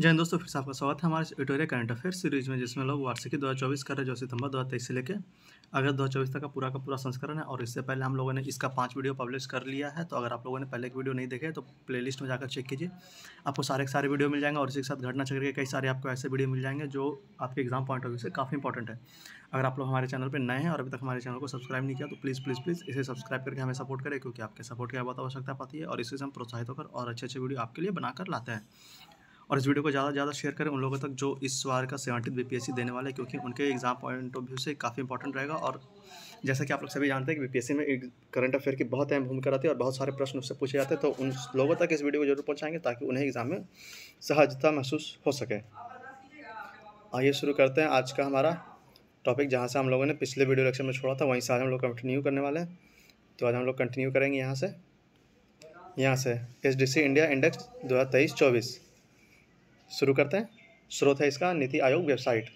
जैन दोस्तों फिर से आपका स्वागत है हमारे ट्यूटोरियल करंट अफेयर सीरीज में जिसमें लोग वार्षिकी दो हज़ार चौबीस का रहे जो सितंबर दो हज़ार तेईस से लेकर अगस्त दो हज़ार चौबीस तक का पूरा का पूरा संस्करण है और इससे पहले हम लोगों ने इसका पांच वीडियो पब्लिश कर लिया है तो अगर आप लोगों ने पहले एक वीडियो नहीं देखे तो लिस्ट में जाकर चेक कीजिए आपको सारे सारे वीडियो मिल जाएंगे और इसी के साथ घटना चक्र के कई सारे आपको ऐसे वीडियो मिल जाएंगे जो आपके एग्जाम पॉइंट ऑफ व्यू से काफ़ी इंपॉर्टेंट है अगर आप लोग हमारे चैनल पर नए हैं और अभी तक हमारे चैनल को सब्सक्राइब नहीं किया तो प्लीज़ प्लीज़ प्लीज़ इसे सब्सक्राइब करके हमें सपोर्ट करें क्योंकि आपके सपोर्ट की बहुत आवश्यकता पाती है और इसी से हम प्रोत्साहित होकर और अच्छे अच्छे वीडियो आपके लिए बनाकर लाते हैं और इस वीडियो को ज़्यादा से ज़्यादा शेयर करें उन लोगों तक जो इस बार का सेवेंटी बी देने वाले क्योंकि उनके एग्ज़ाम पॉइंट ऑफ व्यू से काफ़ी इंपॉर्टेंट रहेगा और जैसा कि आप लोग सभी जानते हैं कि बीपीएससी में करंट अफेयर की बहुत अहम भूमिका रहती है और बहुत सारे प्रश्न उससे पूछे जाते हैं तो उन लोगों तक इस वीडियो को जरूर पहुँचाएंगे ताकि उन्हें एग्ज़ाम में सहजता महसूस हो सके आइए शुरू करते हैं आज का हमारा टॉपिक जहाँ से हम लोगों ने पिछले वीडियो लेक्चर में छोड़ा था वहीं से आज हम लोग कंटिन्यू करने वाले हैं तो आज हम लोग कंटिन्यू करेंगे यहाँ से यहाँ से एच इंडिया इंडेक्स दो हज़ार शुरू करते हैं स्रोत है इसका नीति आयोग वेबसाइट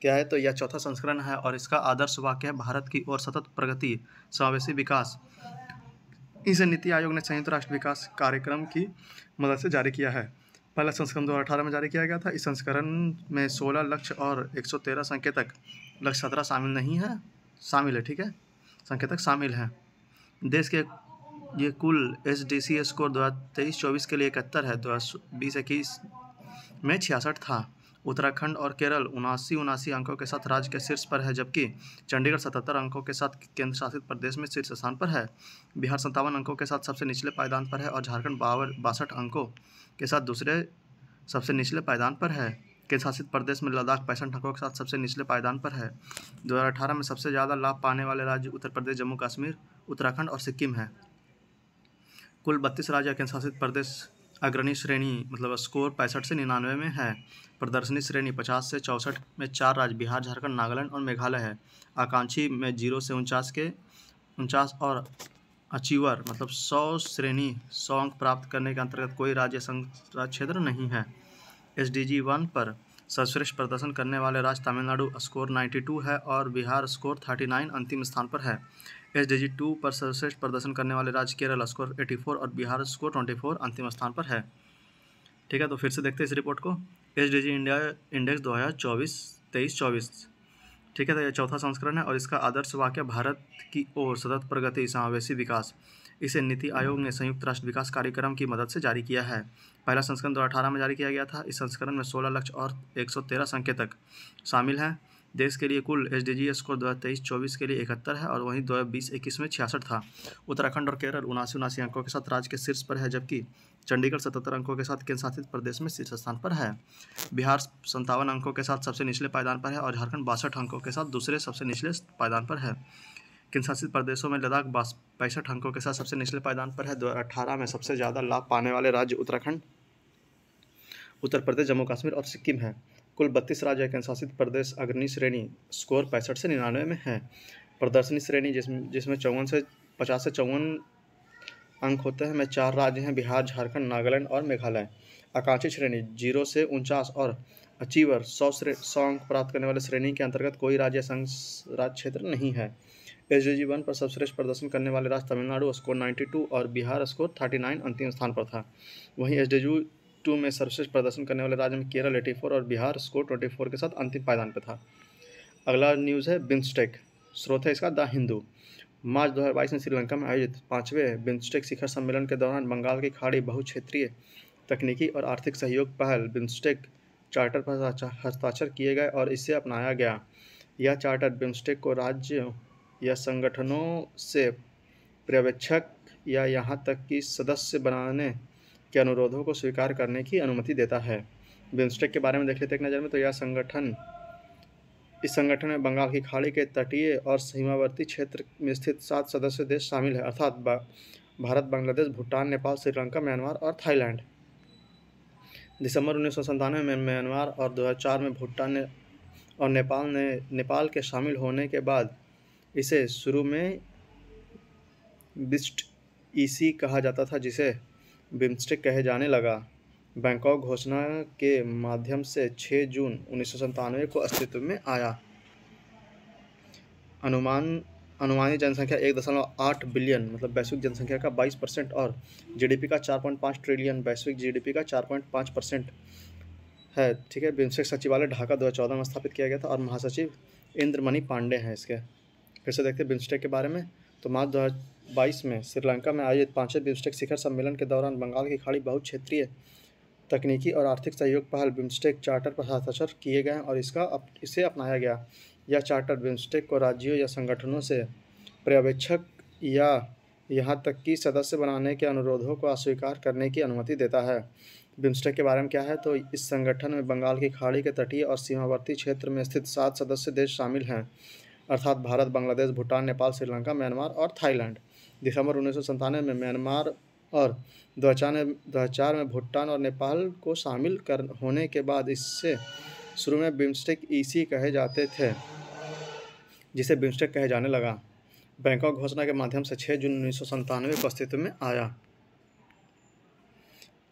क्या है तो यह चौथा संस्करण है और इसका आदर्श वाक्य है भारत की ओर सतत प्रगति समावेशी विकास इसे नीति आयोग ने संयुक्त राष्ट्र विकास कार्यक्रम की मदद से जारी किया है पहला संस्करण 2018 में जारी किया गया था इस संस्करण में 16 लक्ष्य और 113 संकेतक लक्ष्य सत्रह शामिल नहीं है शामिल है ठीक है संकेतक शामिल हैं देश के ये कुल एच डी सी स्कोर दो हज़ार तेईस चौबीस के लिए इकहत्तर है दो हज़ार बीस इक्कीस में छियासठ था उत्तराखंड और केरल उनासी उनासी अंकों के साथ राज्य के शीर्ष पर है जबकि चंडीगढ़ सतहत्तर अंकों के साथ केंद्र शासित प्रदेश में शीर्ष स्थान पर है बिहार सत्तावन अंकों के साथ सबसे निचले पायदान पर है और झारखंड बावन बासठ अंकों के साथ दूसरे सबसे निचले पायदान पर है केंद्र शासित प्रदेश में लद्दाख पैंसठ अंकों के साथ सबसे निचले पायदान पर है दो में सबसे ज़्यादा लाभ पाने वाले राज्य उत्तर प्रदेश जम्मू कश्मीर उत्तराखंड और सिक्किम है कुल बत्तीस राज्य केंद्र शासित प्रदेश अग्रणी श्रेणी मतलब स्कोर पैंसठ से निन्यानवे में है प्रदर्शनी श्रेणी पचास से चौंसठ में चार राज्य बिहार झारखंड नागालैंड और मेघालय है आकांक्षी में जीरो से उनचास के उनचास और अचीवर मतलब सौ श्रेणी सौ अंक प्राप्त करने के अंतर्गत कोई राज्य संघ क्षेत्र नहीं है एस डी जी वन पर सर्वश्रेष्ठ प्रदर्शन करने वाले राज्य तमिलनाडु स्कोर टू है और बिहार स्कोर नाइन अंतिम स्थान पर है एस डी जी टू पर सर्वश्रेष्ठ प्रदर्शन करने वाले राज्य केरल स्कोर एटी फोर और बिहार स्कोर ट्वेंटी फोर अंतिम स्थान पर है ठीक है तो फिर से देखते हैं इस रिपोर्ट को S D G India index दो हज़ार चौबीस तेईस चौबीस ठीक है तो यह चौथा संस्करण है और इसका आदर्श वाक्य भारत की ओर सतत प्रगति समावेशी विकास इसे नीति आयोग ने संयुक्त राष्ट्र विकास कार्यक्रम की मदद से जारी किया है पहला संस्करण दो में जारी किया गया था इस संस्करण में सोलह लक्ष्य और एक संकेतक शामिल हैं देश के लिए कुल एस डी स्कोर दो हज़ार तेईस चौबीस के लिए इकहत्तर है और वहीं दो हज़ार बीस इक्कीस में छियासठ था उत्तराखंड और केरल उनासी उनासी अंकों के साथ राज्य के शीर्ष पर है जबकि चंडीगढ़ सतहत्तर अंकों के साथ केंद्र शासित प्रदेश में शीर्ष स्थान पर है बिहार संतावन अंकों के साथ सबसे निचले पायदान पर है और झारखंड बासठ अंकों के साथ दूसरे सबसे निचले पायदान पर है केंद्र शासित प्रदेशों में लद्दाख पैंसठ अंकों के साथ सबसे निचले पायदान पर है दो में सबसे ज़्यादा लाभ पाने वाले राज्य उत्तराखंड उत्तर प्रदेश जम्मू कश्मीर और सिक्किम है कुल बत्तीस राज्य एक शासित प्रदेश अग्रणी श्रेणी स्कोर पैंसठ से निन्यानवे में है प्रदर्शनी श्रेणी जिसमें जिसमें चौवन से पचास से चौवन अंक होते हैं में चार राज्य हैं बिहार झारखंड नागालैंड और मेघालय आकांक्षी श्रेणी जीरो से उनचास और अचीवर सौ श्रे सौ अंक प्राप्त करने वाले श्रेणी के अंतर्गत कोई राज्य संघ राज्य क्षेत्र नहीं है एस जी वन पर सर्वश्रेष्ठ प्रदर्शन करने वाले राज्य तमिलनाडु स्कोर नाइन्टी टू और बिहार स्कोर थर्टी नाइन अंतिम स्थान पर था वहीं एस डी टू में सर्वश्रेष्ठ प्रदर्शन करने वाले राज्य में केरल एटी और बिहार स्कोर ट्वेंटी फोर के साथ अंतिम पायदान पर था अगला न्यूज़ है बिम्स्टेक स्रोत है इसका द हिंदू मार्च 2022 में श्रीलंका में आयोजित पाँचवें बिम्स्टेक शिखर सम्मेलन के दौरान बंगाल की खाड़ी बहुक्षेत्रीय तकनीकी और आर्थिक सहयोग पहल बिम्स्टेक चार्टर पर हस्ताक्षर किए गए और इसे अपनाया गया यह चार्टर बिम्स्टेक को राज्य या संगठनों से पर्यवेक्षक या यहाँ तक कि सदस्य बनाने के अनुरोधों को स्वीकार करने की अनुमति देता है बिम्स्टेक के बारे में देख लेते हैं एक नज़र में तो यह संगठन इस संगठन में बंगाल की खाड़ी के तटीय और सीमावर्ती क्षेत्र में स्थित सात सदस्य देश शामिल है अर्थात भारत बांग्लादेश भूटान नेपाल श्रीलंका म्यांमार और थाईलैंड दिसंबर उन्नीस में म्यांमार और 2004 में भूटान ने और नेपाल ने नेपाल के शामिल होने के बाद इसे शुरू में बिस्ट ईसी कहा जाता था जिसे बिम्स्टेक कहे जाने लगा बैंकॉक घोषणा के माध्यम से 6 जून उन्नीस को अस्तित्व में आया अनुमान अनुमानित जनसंख्या एक दशमलव आठ बिलियन मतलब वैश्विक जनसंख्या का 22 परसेंट और जीडीपी का 4.5 ट्रिलियन वैश्विक जीडीपी का 4.5 परसेंट है ठीक है बिम्स्टेक सचिवालय ढाका दो में स्थापित किया गया था और महासचिव इंद्रमणि पांडे हैं इसके फिर से देखते हैं बिम्स्टेक के बारे में तो मार्च दो हज़ार बाईस में श्रीलंका में आयोजित पाँचवें बिम्स्टेक शिखर सम्मेलन के दौरान बंगाल की खाड़ी क्षेत्रीय तकनीकी और आर्थिक सहयोग पहल बिम्स्टेक चार्टर पर हस्ताक्षर किए गए और इसका अप, इसे अपनाया गया यह चार्टर बिम्स्टेक को राज्यों या संगठनों से पर्यवेक्षक या यहाँ तक कि सदस्य बनाने के अनुरोधों को अस्वीकार करने की अनुमति देता है बिम्स्टेक के बारे में क्या है तो इस संगठन में बंगाल की खाड़ी के तटीय और सीमावर्ती क्षेत्र में स्थित सात सदस्य देश शामिल हैं अर्थात भारत बांग्लादेश भूटान नेपाल श्रीलंका म्यांमार और थाईलैंड दिसंबर उन्नीस में म्यांमार और दो हज़ार में भूटान और नेपाल को शामिल कर होने के बाद इससे शुरू में बिम्स्टेक ईसी कहे जाते थे जिसे बिम्स्टेक कहे जाने लगा बैंकॉक घोषणा के माध्यम से 6 जून उन्नीस को अस्तित्व में आया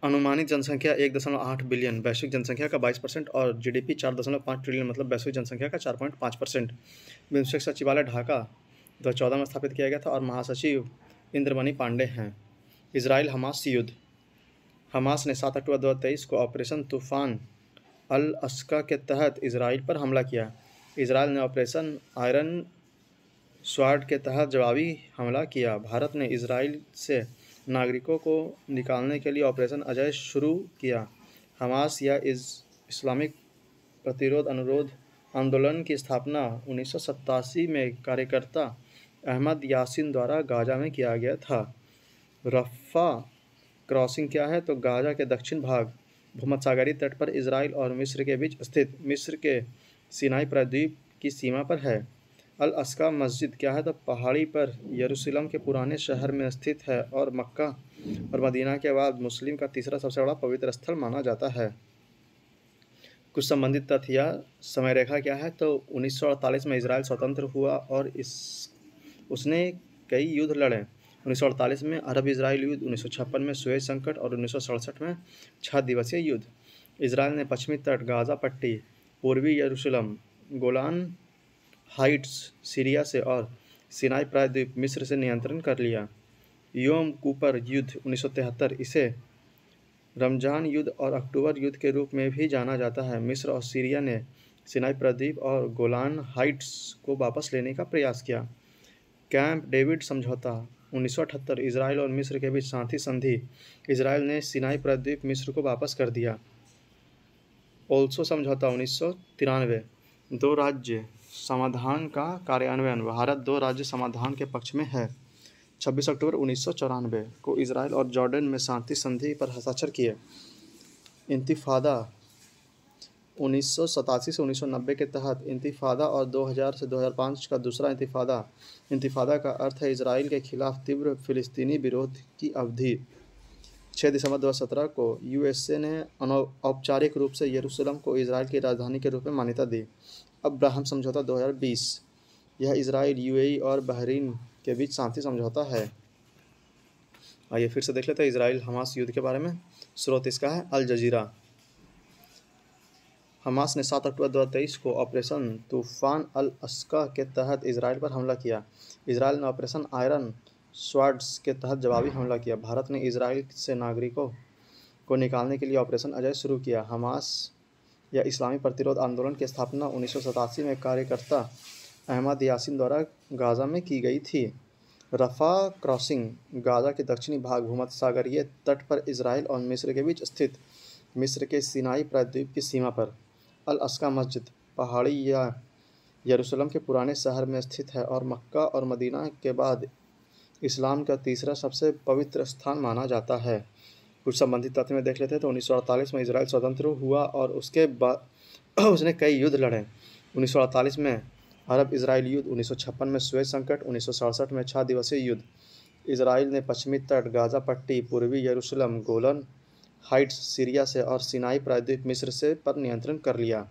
अनुमानित जनसंख्या एक दशमलव आठ बिलियन वैश्विक जनसंख्या का बाईस परसेंट और जीडीपी चार दशमलव पाँच ट्रिलियन मतलब वैश्विक जनसंख्या का चार पॉइंट पाँच परसेंट बिम्स्टेक सचिवालय ढाका दो हज़ार चौदह में स्थापित किया गया था और महासचिव इंद्रमणि पांडे हैं इसराइल हमास युद्ध हमास ने सात अक्टूबर दो हज़ार तेईस को ऑपरेशन तूफान अल अस्का के तहत इसराइल पर हमला किया इसराइल ने ऑपरेशन आयरन स्वाड के तहत जवाबी हमला किया भारत ने इसराइल से नागरिकों को निकालने के लिए ऑपरेशन अजय शुरू किया हमास या इस इस्लामिक प्रतिरोध अनुरोध आंदोलन की स्थापना उन्नीस में कार्यकर्ता अहमद यासिन द्वारा गाजा में किया गया था रफ़ा क्रॉसिंग क्या है तो गाजा के दक्षिण भाग सागरी तट पर इसराइल और मिस्र के बीच स्थित मिस्र के सिनाई प्रद्वीप की सीमा पर है अल अस्का मस्जिद क्या है तो पहाड़ी पर यरूशलेम के पुराने शहर में स्थित है और मक्का और मदीना के बाद मुस्लिम का तीसरा सबसे बड़ा पवित्र स्थल माना जाता है कुछ संबंधित तथ्य या समय रेखा क्या है तो उन्नीस में इसराइल स्वतंत्र हुआ और इस उसने कई युद्ध लड़े उन्नीस में अरब इसराइल युद्ध उन्नीस में सुएज संकट और उन्नीस में छः दिवसीय युद्ध इसराइल ने पश्चिमी तट गाज़ा पट्टी पूर्वी यरूशलम गोलान हाइट्स सीरिया से और सिनाई प्रायद्वीप मिस्र से नियंत्रण कर लिया योम कूपर युद्ध उन्नीस इसे रमजान युद्ध और अक्टूबर युद्ध के रूप में भी जाना जाता है मिस्र और सीरिया ने सिनाई प्रदीप और गोलान हाइट्स को वापस लेने का प्रयास किया कैंप डेविड समझौता उन्नीस इसराइल और मिस्र के बीच साथी संधि इसराइल ने सिनाई प्रदीप मिस्र को वापस कर दिया ओल्सो समझौता उन्नीस दो राज्य समाधान का कार्यान्वयन भारत दो राज्य समाधान के पक्ष में है 26 अक्टूबर उन्नीस को इसराइल और जॉर्डन में शांति संधि पर हस्ताक्षर किए इंतफादा उन्नीस से 1990 के तहत इंतफादा और 2000 से 2005 का दूसरा इंतफादा इंतफादा का अर्थ है इसराइल के खिलाफ तीव्र फिलिस्तीनी विरोध की अवधि 6 दिसंबर 2017 को यूएसए ने औपचारिक रूप से यरूशलेम को इसराइल की राजधानी के रूप में मान्यता दी अब्राहम समझौता 2020 यह इसराइल यूएई और बहरीन के बीच शांति समझौता है आइए फिर से देख लेते हैं इसराइल हमास युद्ध के बारे में स्रोत इसका है अल जजीरा हमास ने सात अक्टूबर दो को ऑपरेशन तूफान अल अस्का के तहत इसराइल पर हमला किया इसराइल ने ऑपरेशन आयरन स्वाड्स के तहत जवाबी हमला किया भारत ने इसराइल से नागरिकों को निकालने के लिए ऑपरेशन अजय शुरू किया हमास या इस्लामी प्रतिरोध आंदोलन की स्थापना उन्नीस में कार्यकर्ता अहमद यासिन द्वारा गाज़ा में की गई थी रफ़ा क्रॉसिंग गाज़ा के दक्षिणी भाग भूमत सागरीय तट पर इसराइल और मिस्र के बीच स्थित मिस्र के सिनाई प्रायद्वीप की सीमा पर अल अस्का मस्जिद पहाड़ी या यरूशलेम के पुराने शहर में स्थित है और मक्का और मदीना के बाद इस्लाम का तीसरा सबसे पवित्र स्थान माना जाता है कुछ संबंधित तथ्य में देख लेते हैं तो उन्नीस में इसराइल स्वतंत्र हुआ और उसके बाद उसने कई युद्ध लड़े उन्नीस में अरब इसराइल युद्ध उन्नीस में स्वेज संकट उन्नीस में छः दिवसीय युद्ध इसराइल ने पश्चिमी तट गाजा पट्टी पूर्वी यरूशलम गोलन हाइट्स सीरिया से और सिनाई प्रायद्वीप मिस्र से पर नियंत्रण कर लिया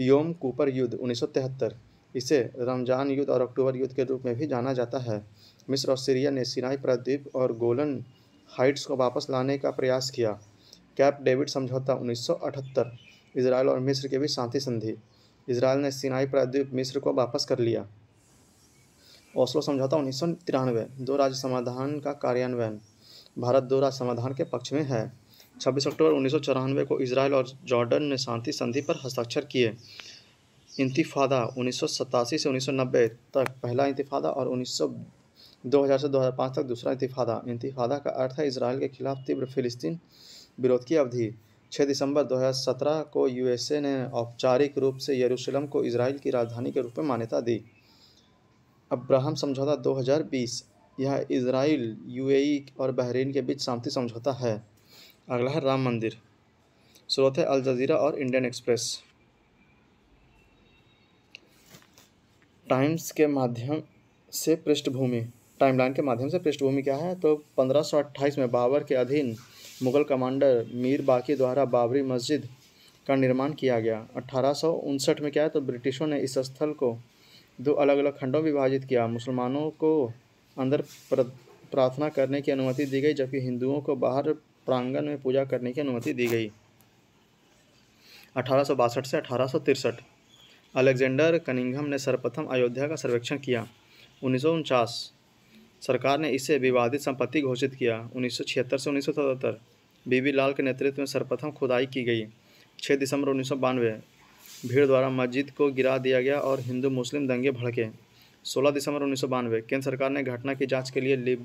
योम कूपर युद्ध उन्नीस इसे रमजान युद्ध और अक्टूबर युद्ध के रूप में भी जाना जाता है मिस्र और सीरिया ने सिनाई प्रायद्वीप और गोलन हाइट्स को वापस लाने का प्रयास किया कैप डेविड समझौता 1978 इसराइल और मिस्र के बीच शांति संधि इसराइल ने सिनाई प्रायद्वीप मिस्र को वापस कर लिया ओस्लो समझौता उन्नीस दो राज्य समाधान का कार्यान्वयन भारत दो राज्य समाधान के पक्ष में है 26 अक्टूबर उन्नीस को इसराइल और जॉर्डन ने शांति संधि पर हस्ताक्षर किए इंतफादा उन्नीस से 1990 तक पहला इंतफादा और उन्नीस 2000 से 2005 तक दूसरा इंतफादा इंतफादा का अर्थ है इसराइल के खिलाफ तीव्र फिलिस्तीन विरोध की अवधि 6 दिसंबर 2017 को यूएसए ने औपचारिक रूप से यरूशलेम को इसराइल की राजधानी के रूप में मान्यता दी अब्राहम समझौता 2020 यह इसराइल यूएई और बहरीन के बीच शांति समझौता है अगला है राम मंदिर स्रोत है अल जजीरा और इंडियन एक्सप्रेस टाइम्स के माध्यम से पृष्ठभूमि टाइमलाइन के माध्यम से पृष्ठभूमि क्या है तो पंद्रह में बाबर के अधीन मुगल कमांडर मीर बाकी द्वारा बाबरी मस्जिद का निर्माण किया गया अठारह में क्या है तो ब्रिटिशों ने इस स्थल को दो अलग अलग खंडों में विभाजित किया मुसलमानों को अंदर प्रार्थना करने की अनुमति दी गई जबकि हिंदुओं को बाहर प्रांगण में पूजा करने की अनुमति दी गई अठारह से अठारह अलेक्जेंडर कनिंघम ने सर्वप्रथम अयोध्या का सर्वेक्षण किया उन्नीस सरकार ने इसे विवादित संपत्ति घोषित किया 1976 से उन्नीस बीबी लाल के नेतृत्व में सर्वप्रथम खुदाई की गई 6 दिसंबर उन्नीस भीड़ द्वारा मस्जिद को गिरा दिया गया और हिंदू मुस्लिम दंगे भड़के 16 दिसंबर उन्नीस केंद्र सरकार ने घटना की जांच के लिए लिब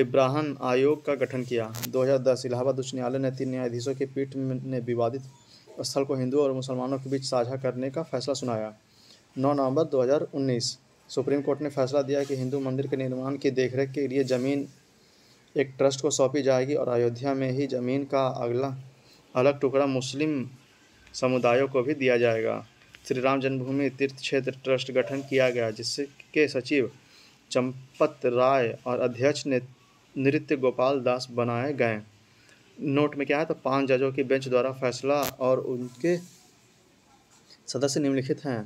लिब्राहन आयोग का गठन किया 2010 इलाहाबाद उच्च न्यायालय ने तीन न्यायाधीशों की पीठ ने विवादित स्थल को हिंदू और मुसलमानों के बीच साझा करने का फैसला सुनाया नौ नवंबर दो सुप्रीम कोर्ट ने फैसला दिया कि हिंदू मंदिर के निर्माण की देखरेख के लिए ज़मीन एक ट्रस्ट को सौंपी जाएगी और अयोध्या में ही ज़मीन का अगला अलग टुकड़ा मुस्लिम समुदायों को भी दिया जाएगा श्री राम जन्मभूमि तीर्थ क्षेत्र ट्रस्ट गठन किया गया जिसके सचिव चंपत राय और अध्यक्ष ने नृत्य गोपाल दास बनाए गए नोट में क्या है तो पांच जजों की बेंच द्वारा फैसला और उनके सदस्य निम्नलिखित हैं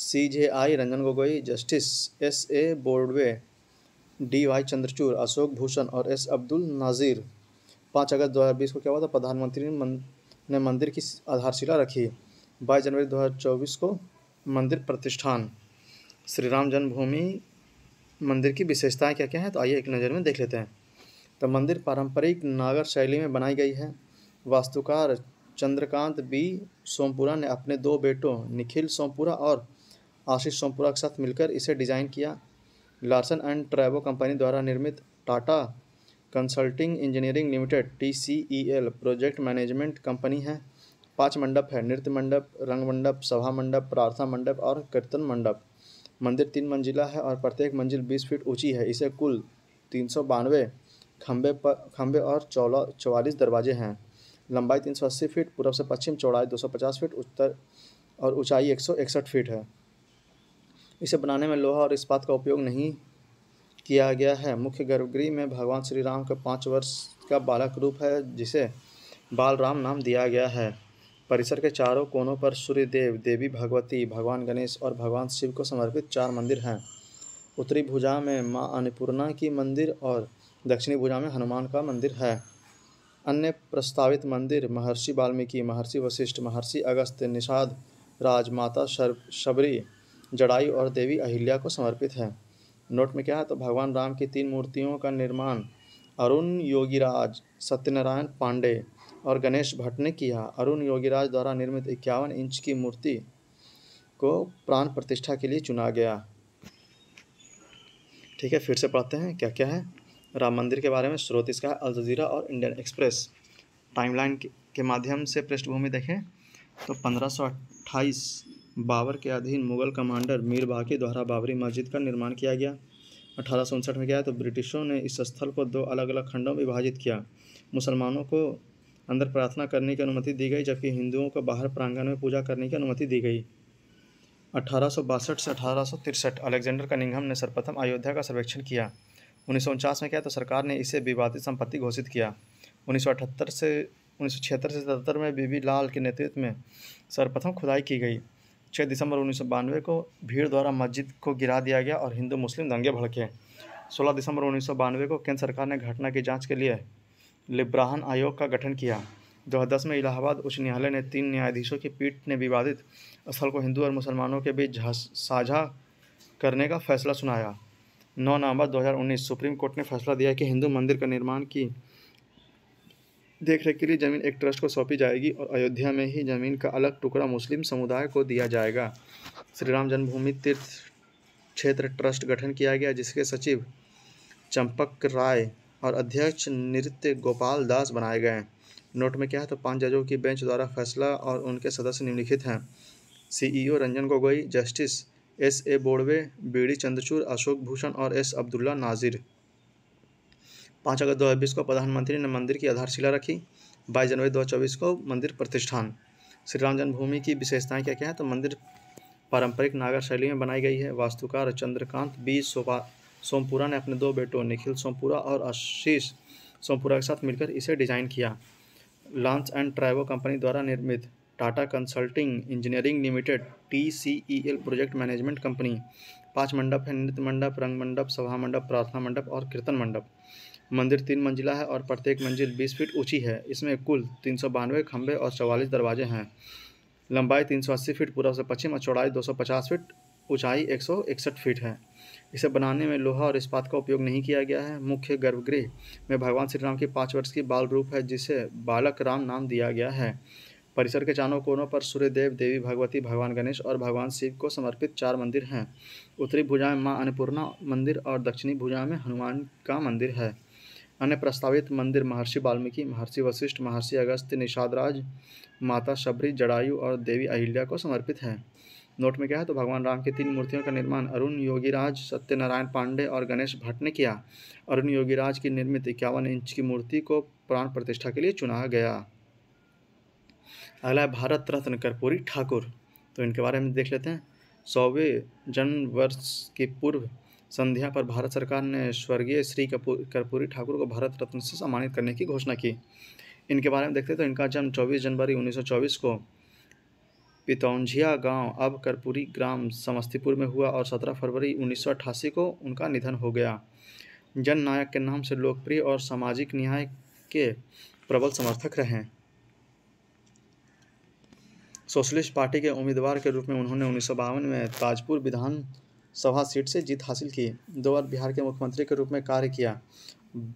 C J I Ranjan Gogoi justice S A Bobde D Y Chandrachud Ashok Bhushan और एस अब्दुल नाजीर पाँच अगस्त 2020 को क्या हुआ था प्रधानमंत्री ने मंदिर की आधारशिला रखी बाईस जनवरी 2024 को मंदिर प्रतिष्ठान श्री राम जन्मभूमि मंदिर की विशेषताएं क्या क्या हैं तो आइए एक नज़र में देख लेते हैं तो मंदिर पारंपरिक नागर शैली में बनाई गई है वास्तुकार चंद्रकांत बी सोमपुरा ने अपने दो बेटों निखिल सोमपुरा और आशीष सोमपुरा के साथ मिलकर इसे डिज़ाइन किया लार्सन एंड ट्रैवो कंपनी द्वारा निर्मित Tata consulting engineering limited T C E L project management company है पांच मंडप है नृत्य मंडप रंग मंडप सभा मंडप प्रार्थना मंडप और कीर्तन मंडप मंदिर तीन मंजिला है और प्रत्येक मंजिल बीस फीट ऊंची है इसे कुल तीन सौ बानवे खम्बे पर खम्बे और चौला चौवालीस दरवाजे हैं लंबाई तीन सौ अस्सी फीट पूर्व से पश्चिम चौड़ाई दो सौ पचास फीट उत्तर और ऊंचाई एक सौ इकसठ फीट है इसे बनाने में लोहा और इस्पात का उपयोग नहीं किया गया है मुख्य गर्भगृह में भगवान श्री राम का पाँच वर्ष का बालक रूप है जिसे बालराम नाम दिया गया है परिसर के चारों कोनों पर सूर्यदेव देवी भगवती भगवान गणेश और भगवान शिव को समर्पित चार मंदिर हैं उत्तरी भुजा में माँ अन्नपूर्णा की मंदिर और दक्षिणी भुजा में हनुमान का मंदिर है अन्य प्रस्तावित मंदिर महर्षि वाल्मीकि महर्षि वशिष्ठ महर्षि अगस्त निषाद राजमाता शबरी जड़ायु और देवी अहिल्या को समर्पित है नोट में क्या है तो भगवान राम की तीन मूर्तियों का निर्माण अरुण योगीराज सत्यनारायण पांडे और गणेश भट्ट ने किया अरुण योगीराज द्वारा निर्मित इक्यावन इंच की मूर्ति को प्राण प्रतिष्ठा के लिए चुना गया ठीक है फिर से पढ़ते हैं क्या क्या है राम मंदिर के बारे में स्रोत इसका है अल जजीरा और इंडियन एक्सप्रेस टाइमलाइन के माध्यम से पृष्ठभूमि देखें तो पंद्रह बाबर के अधीन मुगल कमांडर मीर बाकी द्वारा बाबरी मस्जिद का निर्माण किया गया अठारह में गया तो ब्रिटिशों ने इस स्थल को दो अलग अलग खंडों में विभाजित किया मुसलमानों को अंदर प्रार्थना करने की अनुमति दी गई जबकि हिंदुओं को बाहर प्रांगण में पूजा करने की अनुमति दी गई अठारह से अठारह अलेक्जेंडर कनिंघम ने सर्वप्रथम अयोध्या का सर्वेक्षण किया उन्नीस में क्या तो सरकार ने इसे विवादित संपत्ति घोषित किया उन्नीस से उन्नीस से सतहत्तर में बीबी लाल के नेतृत्व में सर्वप्रथम खुदाई की गई छः दिसंबर उन्नीस को भीड़ द्वारा मस्जिद को गिरा दिया गया और हिंदू मुस्लिम दंगे भड़के 16 दिसंबर उन्नीस को केंद्र सरकार ने घटना की जांच के लिए लिब्राहन आयोग का गठन किया 2010 में इलाहाबाद उच्च न्यायालय ने तीन न्यायाधीशों की पीठ ने विवादित स्थल को हिंदू और मुसलमानों के बीच साझा करने का फैसला सुनाया नौ नवंबर उन्नीस सुप्रीम कोर्ट ने फैसला दिया कि हिंदू मंदिर का निर्माण की देख रेख के लिए ज़मीन एक ट्रस्ट को सौंपी जाएगी और अयोध्या में ही ज़मीन का अलग टुकड़ा मुस्लिम समुदाय को दिया जाएगा श्री राम जन्मभूमि तीर्थ क्षेत्र ट्रस्ट गठन किया गया जिसके सचिव चंपक राय और अध्यक्ष नृत्य गोपाल दास बनाए गए नोट में क्या है तो पांच जजों की बेंच द्वारा फैसला और उनके सदस्य निम्नलिखित हैं CEO Ranjan Gogoi justice S A Bobde D Chandrachud Ashok Bhushan और एस अब्दुल्ला नाजिर पाँच अगस्त दो को प्रधानमंत्री ने मंदिर की आधारशिला रखी बाईस जनवरी दो को मंदिर प्रतिष्ठान श्री राम जन्मभूमि की विशेषताएं क्या क्या है तो मंदिर पारंपरिक नागर शैली में बनाई गई है वास्तुकार चंद्रकांत बी सोपा सोमपुरा ने अपने दो बेटों निखिल सोमपुरा और आशीष सोमपुरा के साथ मिलकर इसे डिजाइन किया लॉन्च एंड ट्राइवो कंपनी द्वारा निर्मित Tata consulting engineering limited T C E L project management company पांच मंडप है नृत्य मंडप रंग मंडप सभा मंडप प्रार्थना मंडप और कीर्तन मंडप मंदिर तीन मंजिला है और प्रत्येक मंजिल 20 फीट ऊंची है इसमें कुल तीन सौ बानवे खम्भे और चौवालीस दरवाजे हैं लंबाई तीन सौ अस्सी फीट पूर्व से पश्चिम और चौड़ाई दो सौ पचास फीट ऊंचाई एक सौ इकसठ फीट है इसे बनाने में लोहा और इस्पात का उपयोग नहीं किया गया है मुख्य गर्भगृह में भगवान श्री राम की पाँच वर्ष की बाल रूप है जिसे बालक राम नाम दिया गया है परिसर के चारों कोनों पर सूर्यदेव देवी भगवती भगवान गणेश और भगवान शिव को समर्पित चार मंदिर हैं उत्तरी भुजा में माँ अन्नपूर्णा मंदिर और दक्षिणी भुजा में हनुमान का मंदिर है अन्य प्रस्तावित मंदिर महर्षि वाल्मीकि महर्षि वशिष्ठ महर्षि अगस्त निषादराज माता शबरी जड़ायु और देवी अहिल्या को समर्पित है नोट में क्या है तो भगवान राम की तीन मूर्तियों का निर्माण अरुण योगीराज सत्यनारायण पांडे और गणेश भट्ट ने किया अरुण योगीराज की निर्मित इक्यावन इंच की मूर्ति को प्राण प्रतिष्ठा के लिए चुना गया अगला है भारत रत्न कर्पूरी ठाकुर तो इनके बारे में देख लेते हैं सौवे जन्म वर्ष के पूर्व संध्या पर भारत सरकार ने स्वर्गीय श्री कर्पूरी ठाकुर को भारत रत्न से सम्मानित करने की घोषणा की इनके बारे में देखते तो इनका जन्म 24 जनवरी 1924 को पितौंझिया गांव अब कर्पूरी ग्राम समस्तीपुर में हुआ और 17 फरवरी उन्नीस को उनका निधन हो गया जन नायक के नाम से लोकप्रिय और सामाजिक न्याय के प्रबल समर्थक रहे सोशलिस्ट पार्टी के उम्मीदवार के रूप में उन्होंने उन्नीस में ताजपुर विधान सभा सीट से जीत हासिल की दो बार बिहार के मुख्यमंत्री के रूप में कार्य किया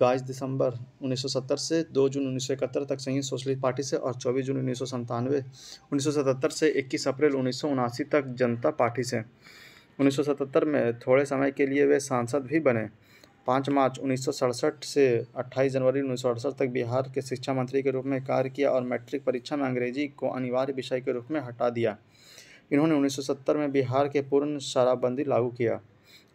22 दिसंबर 1970 से 2 जून उन्नीस तक संयुक्त सोशलिस्ट पार्टी से और 24 जून उन्नीस सौ से 21 अप्रैल उन्नीस तक जनता पार्टी से 1977 में थोड़े समय के लिए वे सांसद भी बने पाँच मार्च उन्नीस से 28 जनवरी उन्नीस तक बिहार के शिक्षा मंत्री के रूप में कार्य किया और मैट्रिक परीक्षा में अंग्रेजी को अनिवार्य विषय के रूप में हटा दिया इन्होंने 1970 में बिहार के पूर्ण शराबबंदी लागू किया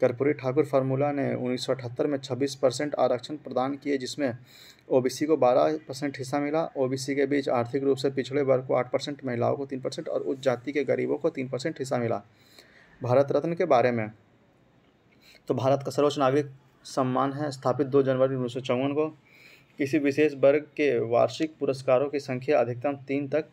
कर्पूरी ठाकुर फार्मूला ने 1978 में 26 परसेंट आरक्षण प्रदान किए जिसमें ओबीसी को 12 परसेंट हिस्सा मिला ओबीसी के बीच आर्थिक रूप से पिछड़े वर्ग को 8 परसेंट महिलाओं को 3 परसेंट और उच्च जाति के गरीबों को 3 परसेंट हिस्सा मिला भारत रत्न के बारे में तो भारत का सर्वोच्च नागरिक सम्मान है स्थापित दो जनवरी उन्नीस को किसी विशेष वर्ग के वार्षिक पुरस्कारों की संख्या अधिकतम तीन तक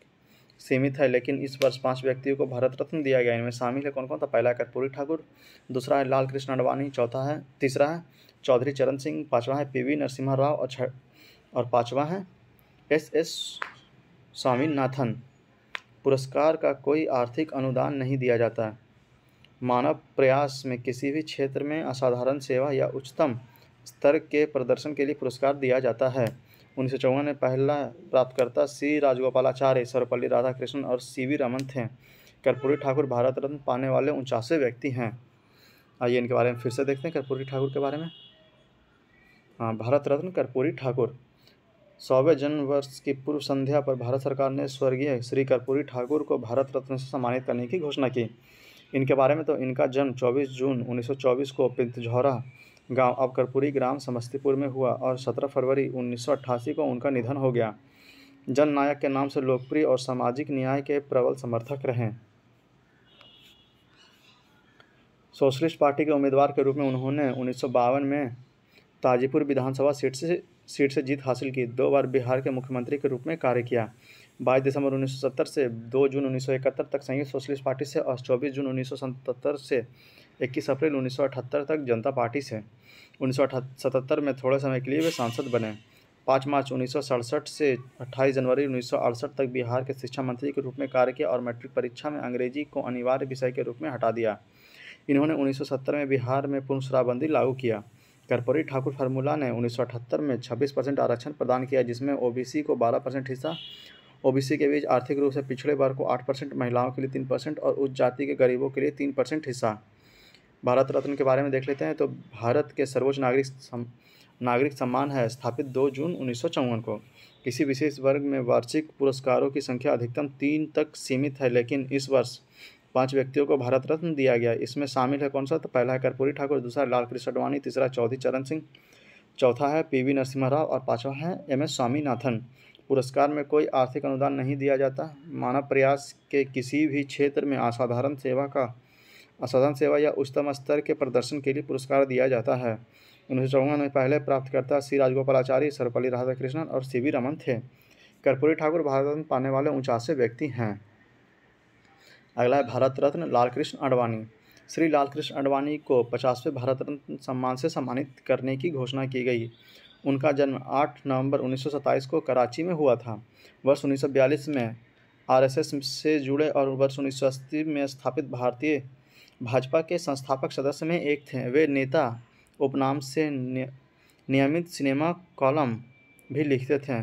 सीमित है लेकिन इस वर्ष पांच व्यक्तियों को भारत रत्न दिया गया इनमें शामिल है कौन कौन था तो पहला है कर्पूरी ठाकुर दूसरा है लाल कृष्ण अडवाणी चौथा है तीसरा है चौधरी चरण सिंह पाँचवा है पी नरसिम्हा राव और छ और पाँचवा है एस एस स्वामीनाथन पुरस्कार का कोई आर्थिक अनुदान नहीं दिया जाता है मानव प्रयास में किसी भी क्षेत्र में असाधारण सेवा या उच्चतम स्तर के प्रदर्शन के लिए पुरस्कार दिया जाता है उन्नीस सौ चौवन में पहला प्राप्तकर्ता सी राजगोपालाचार्य सर्वपल्ली राधाकृष्णन और सी वी रमन थे कर्पूरी ठाकुर भारत रत्न पाने वाले उनचासवें व्यक्ति हैं आइए इनके बारे में फिर से देखते हैं कर्पूरी ठाकुर के बारे में हाँ भारत रत्न कर्पूरी ठाकुर सौवें जन्म वर्ष की पूर्व संध्या पर भारत सरकार ने स्वर्गीय श्री कर्पूरी ठाकुर को भारत रत्न से सम्मानित करने की घोषणा की इनके बारे में तो इनका जन्म 24 जून 1924 को पिंतझौरा गांव अबकरपुरी ग्राम समस्तीपुर में हुआ और 17 फरवरी 1988 को उनका निधन हो गया जन नायक के नाम से लोकप्रिय और सामाजिक न्याय के प्रबल समर्थक रहे सोशलिस्ट पार्टी के उम्मीदवार के रूप में उन्होंने उन्नीस में ताजीपुर विधानसभा सीट से सीट से जीत हासिल की दो बार बिहार के मुख्यमंत्री के रूप में कार्य किया 22 दिसंबर 1970 से 2 जून 1971 तक संयुक्त सोशलिस्ट पार्टी से और 24 जून 1977 से 21 अप्रैल 1978 तक जनता पार्टी से उन्नीस में थोड़े समय के लिए वे सांसद बने पाँच मार्च उन्नीस से 28 जनवरी उन्नीस तक बिहार के शिक्षा मंत्री के रूप में कार्य किया और मैट्रिक परीक्षा में अंग्रेजी को अनिवार्य विषय के रूप में हटा दिया इन्होंने 1970 में बिहार में पूर्ण शराबबंदी लागू किया कर्पोरी ठाकुर फार्मूला ने 1978 में 26 परसेंट आरक्षण प्रदान किया जिसमें ओबीसी को 12 परसेंट हिस्सा ओबीसी के बीच आर्थिक रूप से पिछड़े वर्ग को 8 परसेंट महिलाओं के लिए 3 परसेंट और उच्च जाति के गरीबों के लिए 3 परसेंट हिस्सा भारत रत्न के बारे में देख लेते हैं तो भारत के सर्वोच्च नागरिक सम, नागरिक सम्मान है स्थापित दो जून उन्नीस को किसी विशेष वर्ग में वार्षिक पुरस्कारों की संख्या अधिकतम तीन तक सीमित है लेकिन इस वर्ष पांच व्यक्तियों को भारत रत्न दिया गया इसमें शामिल है कौन सा तो पहला है कर्पूरी ठाकुर दूसरा लाल कृष्ण अडवाणी तीसरा चौधरी चरण सिंह चौथा है पी वी नरसिम्हा राव और पांचवा है एम एस स्वामीनाथन पुरस्कार में कोई आर्थिक अनुदान नहीं दिया जाता मानव प्रयास के किसी भी क्षेत्र में असाधारण सेवा का असाधारण सेवा या उच्चतम स्तर के प्रदर्शन के लिए पुरस्कार दिया जाता है उन्नीस सौ में पहले प्राप्तकर्ता श्री आचार्य सर्वपल्ली राधाकृष्णन और सी वी रमन थे कर्पूरी ठाकुर भारत रत्न पाने वाले उनचासवें व्यक्ति हैं अगला है भारत रत्न लालकृष्ण अडवाणी श्री लालकृष्ण अडवाणी को पचासवें भारत रत्न सम्मान से सम्मानित करने की घोषणा की गई उनका जन्म 8 नवंबर 1927 को कराची में हुआ था वर्ष 1942 में आरएसएस से जुड़े और वर्ष 1980 में स्थापित भारतीय भाजपा के संस्थापक सदस्य में एक थे वे नेता उपनाम से नियमित सिनेमा कॉलम भी लिखते थे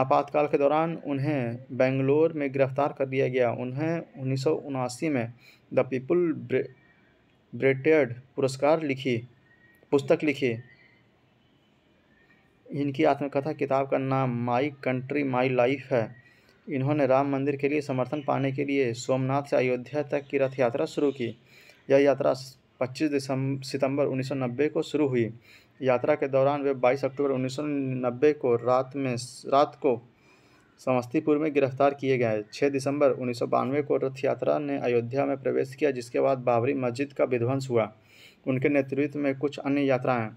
आपातकाल के दौरान उन्हें बेंगलोर में गिरफ्तार कर लिया गया उन्हें उन्नीस में द पीपुल ब्रेटेड पुरस्कार लिखी पुस्तक लिखी इनकी आत्मकथा किताब का नाम माई कंट्री माई लाइफ है इन्होंने राम मंदिर के लिए समर्थन पाने के लिए सोमनाथ से अयोध्या तक की रथ यात्रा शुरू की यह यात्रा 25 दिसंबर सितंबर 1990 को शुरू हुई यात्रा के दौरान वे 22 अक्टूबर 1990 को रात में रात को समस्तीपुर में गिरफ्तार किए गए 6 दिसंबर उन्नीस को रथ यात्रा ने अयोध्या में प्रवेश किया जिसके बाद बाबरी मस्जिद का विध्वंस हुआ उनके नेतृत्व में कुछ अन्य यात्राएं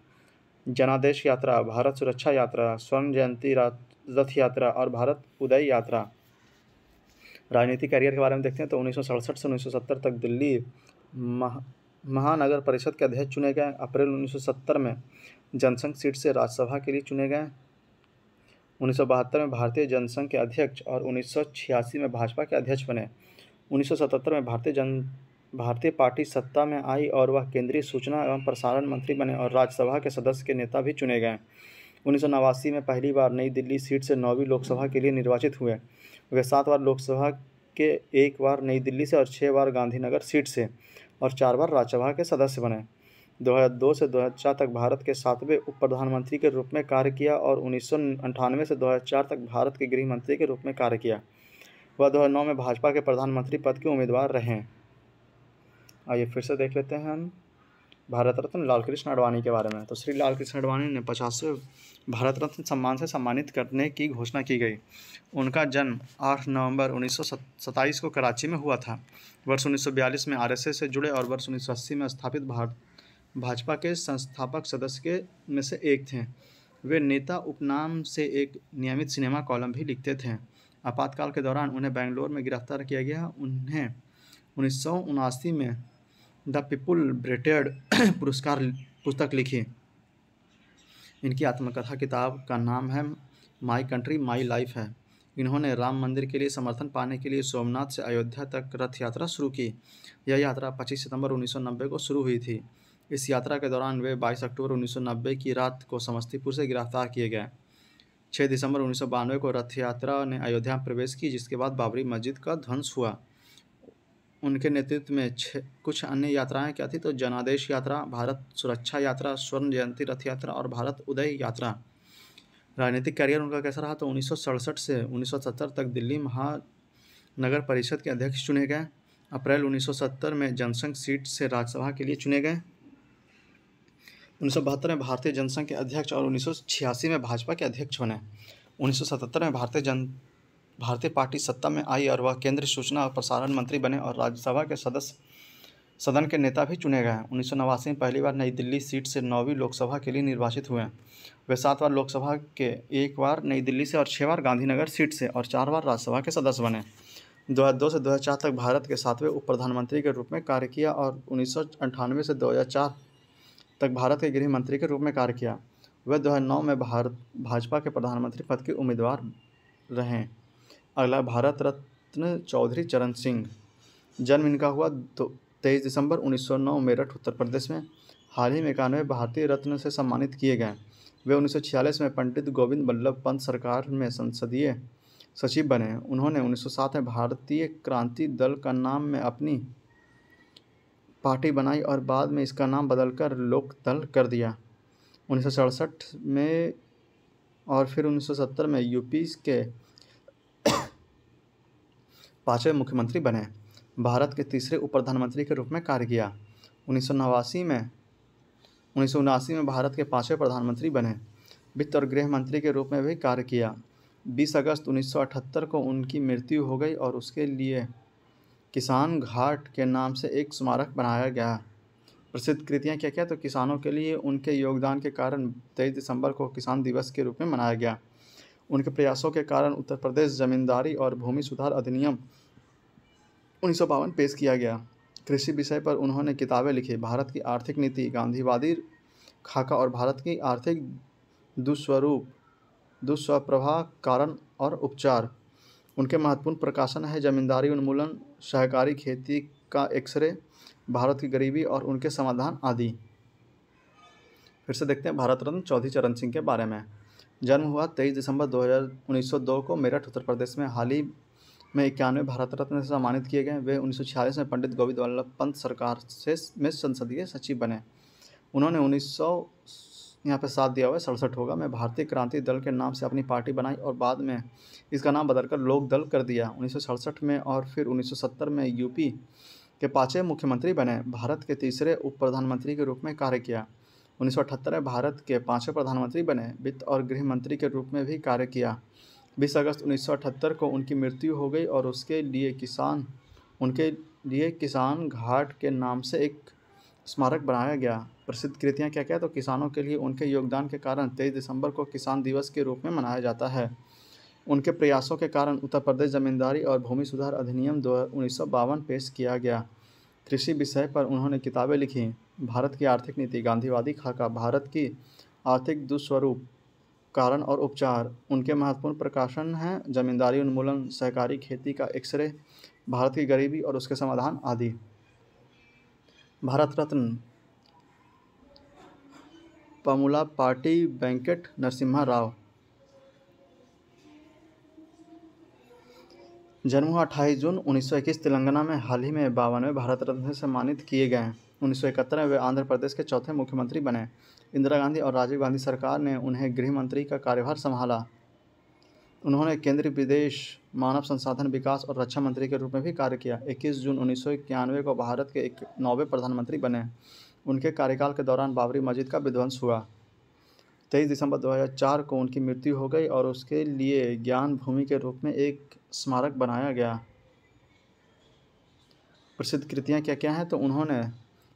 जनादेश यात्रा भारत सुरक्षा यात्रा स्वर्ण जयंती रथ यात्रा और भारत उदय यात्रा राजनीतिक कैरियर के बारे में देखते हैं तो उन्नीस से उन्नीस तक दिल्ली महा महानगर परिषद के अध्यक्ष चुने गए अप्रैल 1970 में जनसंघ सीट से राज्यसभा के लिए चुने गए उन्नीस में भारतीय जनसंघ के अध्यक्ष और उन्नीस में भाजपा के अध्यक्ष बने 1977 में भारतीय जन भारतीय पार्टी सत्ता में आई और वह केंद्रीय सूचना एवं प्रसारण मंत्री बने और राज्यसभा के सदस्य के नेता भी चुने गए उन्नीस में पहली बार नई दिल्ली सीट से नौवीं लोकसभा के लिए निर्वाचित हुए वे सात बार लोकसभा के एक बार नई दिल्ली से और छः बार गांधीनगर सीट से और चार बार राज्यसभा के सदस्य बने 2002 से 2004 तक भारत के सातवें उप प्रधानमंत्री के रूप में कार्य किया और उन्नीस से 2004 तक भारत के गृह मंत्री के रूप में कार्य किया वह 2009 में भाजपा के प्रधानमंत्री पद के उम्मीदवार रहे आइए फिर से देख लेते हैं हम भारत रत्न लाल कृष्ण अडवाणी के बारे में तो श्री लाल कृष्ण अडवाणी ने पचासवें भारत रत्न सम्मान से सम्मानित करने की घोषणा की गई उनका जन्म 8 नवंबर उन्नीस को कराची में हुआ था वर्ष 1942 में आरएसएस से जुड़े और वर्ष उन्नीस में स्थापित भारत भाजपा के संस्थापक सदस्य के में से एक थे वे नेता उपनाम से एक नियमित सिनेमा कॉलम भी लिखते थे आपातकाल के दौरान उन्हें बेंगलोर में गिरफ्तार किया गया उन्हें उन्नीस में द पीपुल ब्रेटेड पुरस्कार पुस्तक लिखी इनकी आत्मकथा किताब का नाम है माई कंट्री माई लाइफ है इन्होंने राम मंदिर के लिए समर्थन पाने के लिए सोमनाथ से अयोध्या तक रथ यात्रा शुरू की यह यात्रा 25 सितंबर 1990 को शुरू हुई थी इस यात्रा के दौरान वे 22 अक्टूबर 1990 की रात को समस्तीपुर से गिरफ्तार किए गए 6 दिसंबर उन्नीस को रथ यात्रा ने अयोध्या में प्रवेश की जिसके बाद बाबरी मस्जिद का ध्वंस हुआ उनके नेतृत्व में छः कुछ अन्य यात्राएं क्या थी तो जनादेश यात्रा भारत सुरक्षा यात्रा स्वर्ण जयंती रथ यात्रा और भारत उदय यात्रा राजनीतिक कैरियर उनका कैसा रहा तो उन्नीस से उन्नीस तक दिल्ली महानगर परिषद के अध्यक्ष चुने गए अप्रैल 1970 में जनसंघ सीट से राज्यसभा के लिए चुने गए उन्नीस में भारतीय जनसंघ के अध्यक्ष और उन्नीस में भाजपा के अध्यक्ष बने उन्नीस में भारतीय जन भारतीय पार्टी सत्ता में आई और वह केंद्रीय सूचना और प्रसारण मंत्री बने और राज्यसभा के सदस्य सदन के नेता भी चुने गए उन्नीस में पहली बार नई दिल्ली सीट से नौवीं लोकसभा के लिए निर्वाचित हुए वे सात बार लोकसभा के एक बार नई दिल्ली से और छः बार गांधीनगर सीट से और चार बार राज्यसभा के सदस्य बने 2002 से 2004 तक भारत के सातवें उप प्रधानमंत्री के रूप में कार्य किया और उन्नीस से 2004 तक भारत के गृह मंत्री के रूप में कार्य किया वे 2009 में भारत भाजपा के प्रधानमंत्री पद के उम्मीदवार रहे अगला भारत रत्न चौधरी चरण सिंह जन्म इनका हुआ दो तेईस दिसंबर 1909 मेरठ उत्तर प्रदेश में हाल ही में इक्यानवे भारतीय रत्न से सम्मानित किए गए वे 1946 में पंडित गोविंद वल्लभ पंत सरकार में संसदीय सचिव बने उन्होंने 1907 में भारतीय क्रांति दल का नाम में अपनी पार्टी बनाई और बाद में इसका नाम बदलकर लोक दल कर दिया उन्नीस में और फिर 1970 में यूपी के पाँचवें मुख्यमंत्री बने भारत के तीसरे उप प्रधानमंत्री के रूप में कार्य किया उन्नीस में उन्नीस में भारत के पाँचवें प्रधानमंत्री बने वित्त और गृह मंत्री के रूप में भी कार्य किया 20 अगस्त 1978 को उनकी मृत्यु हो गई और उसके लिए किसान घाट के नाम से एक स्मारक बनाया गया प्रसिद्ध कृतियाँ क्या क्या तो किसानों के लिए उनके योगदान के कारण तेईस दिसंबर को किसान दिवस के रूप में मनाया गया उनके प्रयासों के कारण उत्तर प्रदेश जमींदारी और भूमि सुधार अधिनियम उन्नीस पेश किया गया कृषि विषय पर उन्होंने किताबें लिखी भारत की आर्थिक नीति गांधीवादी खाका और भारत की आर्थिक दुस्वरूप दुस्वप्रभा कारण और उपचार उनके महत्वपूर्ण प्रकाशन है जमींदारी उन्मूलन सहकारी खेती का एक्सरे भारत की गरीबी और उनके समाधान आदि फिर से देखते हैं भारत रत्न चौधरी चरण सिंह के बारे में जन्म हुआ 23 दिसंबर 2000 को मेरठ उत्तर प्रदेश में हाल ही में इक्यानवे भारत रत्न से सम्मानित किए गए वे उन्नीस में पंडित गोविंद वल्लभ पंत सरकार से में संसदीय सचिव बने उन्होंने उन्नीस सौ यहाँ पर साथ दिया हुआ है सड़सठ होगा मैं भारतीय क्रांति दल के नाम से अपनी पार्टी बनाई और बाद में इसका नाम बदलकर लोक दल कर दिया उन्नीस में और फिर उन्नीस में यूपी के पाँचवें मुख्यमंत्री बने भारत के तीसरे उप प्रधानमंत्री के रूप में कार्य किया उन्नीस में भारत के पाँचवें प्रधानमंत्री बने वित्त और गृह मंत्री के रूप में भी कार्य किया बीस अगस्त उन्नीस को उनकी मृत्यु हो गई और उसके लिए किसान उनके लिए किसान घाट के नाम से एक स्मारक बनाया गया प्रसिद्ध कृतियाँ क्या क्या तो किसानों के लिए उनके योगदान के कारण तेईस दिसंबर को किसान दिवस के रूप में मनाया जाता है उनके प्रयासों के कारण उत्तर प्रदेश जमींदारी और भूमि सुधार अधिनियम दो उन्नीस पेश किया गया कृषि विषय पर उन्होंने किताबें लिखीं भारत की आर्थिक नीति गांधीवादी खाका भारत की आर्थिक दुस्वरूप कारण और उपचार उनके महत्वपूर्ण प्रकाशन हैं जमींदारी उन्मूलन सहकारी खेती का एक्सरे भारत की गरीबी और उसके समाधान आदि भारत रत्न पमुला पार्टी बैंकेट नरसिम्हा राव जन्म हुआ अट्ठाईस जून 1921 तेलंगाना में हाल ही में बावनवे भारत रत्न से सम्मानित किए गए हैं उन्नीस में वे आंध्र प्रदेश के चौथे मुख्यमंत्री बने इंदिरा गांधी और राजीव गांधी सरकार ने उन्हें गृह मंत्री का कार्यभार संभाला उन्होंने केंद्रीय विदेश मानव संसाधन विकास और रक्षा मंत्री के रूप में भी कार्य किया 21 जून उन्नीस को भारत के एक नौवे प्रधानमंत्री बने उनके कार्यकाल के दौरान बाबरी मस्जिद का विध्वंस हुआ 23 दिसंबर 2004 को उनकी मृत्यु हो गई और उसके लिए ज्ञान भूमि के रूप में एक स्मारक बनाया गया प्रसिद्ध कृतियाँ क्या क्या हैं तो उन्होंने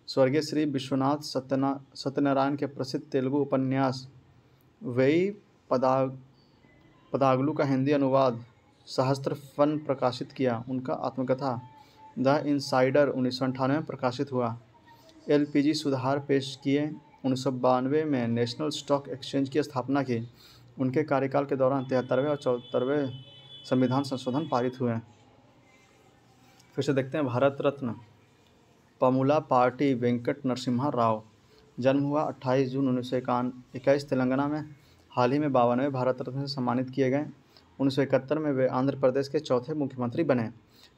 स्वर्गीय श्री विश्वनाथ सत्यना सत्यनारायण के प्रसिद्ध तेलुगु उपन्यास वेई पदा पदागलू का हिंदी अनुवाद सहस्त्र फन प्रकाशित किया उनका आत्मकथा द इनसाइडर उन्नीस सौ अंठानवे में प्रकाशित हुआ एलपीजी सुधार पेश किए उन्नीस सौ बानवे में नेशनल स्टॉक एक्सचेंज की स्थापना की उनके कार्यकाल के दौरान तिहत्तरवें और चौहत्तरवें संविधान संशोधन पारित हुए फिर से देखते हैं भारत रत्न पमूला पार्टी वेंकट नरसिम्हा राव जन्म हुआ 28 जून उन्नीस सौ इक्कीस तेलंगाना में हाल ही में बावनवे भारत रत्न से सम्मानित किए गए उन्नीस में वे आंध्र प्रदेश के चौथे मुख्यमंत्री बने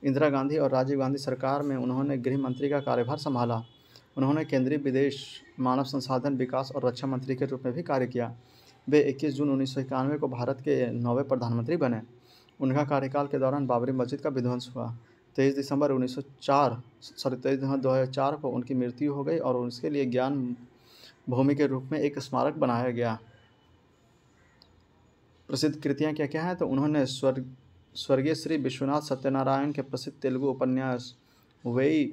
इंदिरा गांधी और राजीव गांधी सरकार में उन्होंने गृह मंत्री का कार्यभार संभाला उन्होंने केंद्रीय विदेश मानव संसाधन विकास और रक्षा मंत्री के रूप में भी कार्य किया वे 21 जून उन्नीस को भारत के नौवे प्रधानमंत्री बने उनका कार्यकाल के दौरान बाबरी मस्जिद का विध्वंस हुआ तेईस दिसंबर 1904 सॉरी तेईस हाँ, दिसंबर 2004 को उनकी मृत्यु हो गई और उसके लिए ज्ञान भूमि के रूप में एक स्मारक बनाया गया प्रसिद्ध कृतियाँ क्या क्या हैं तो उन्होंने स्वर्ग स्वर्गीय श्री विश्वनाथ सत्यनारायण के प्रसिद्ध तेलुगु उपन्यास वेई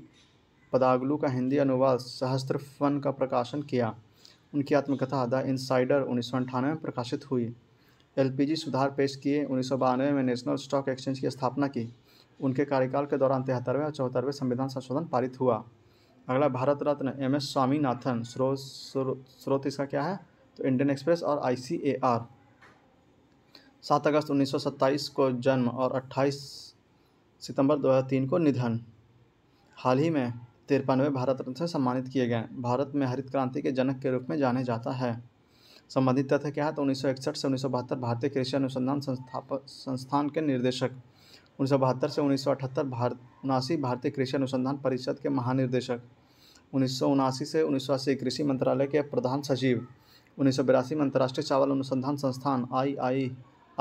पदागलू का हिंदी अनुवाद सहस्त्र फन का प्रकाशन किया उनकी आत्मकथा द इनसाइडर उन्नीस में प्रकाशित हुई एलपीजी सुधार पेश किए उन्नीस में नेशनल स्टॉक एक्सचेंज की स्थापना की उनके कार्यकाल के दौरान तिहत्तरवें और चौहत्तरवें संविधान संशोधन पारित हुआ अगला भारत रत्न एम एस स्वामीनाथन स्रोत स्रोत इसका क्या है तो इंडियन एक्सप्रेस और आई सी ए आर सात अगस्त 1927 को जन्म और 28 सितंबर 2003 को निधन हाल ही में तिरपनवे भारत रत्न से सम्मानित किए गए भारत में हरित क्रांति के जनक के रूप में जाने जाता है संबंधित तथ्य क्या है तो 1961 से 1972 भारतीय कृषि अनुसंधान संस्थापक संस्थान के निर्देशक उन्नीस से उन्नीस भारत उनासी भारतीय कृषि अनुसंधान परिषद के महानिर्देशक उन्नीस से उन्नीस कृषि मंत्रालय के प्रधान सचिव उन्नीस में अंतर्राष्ट्रीय चावल अनुसंधान संस्थान आई आई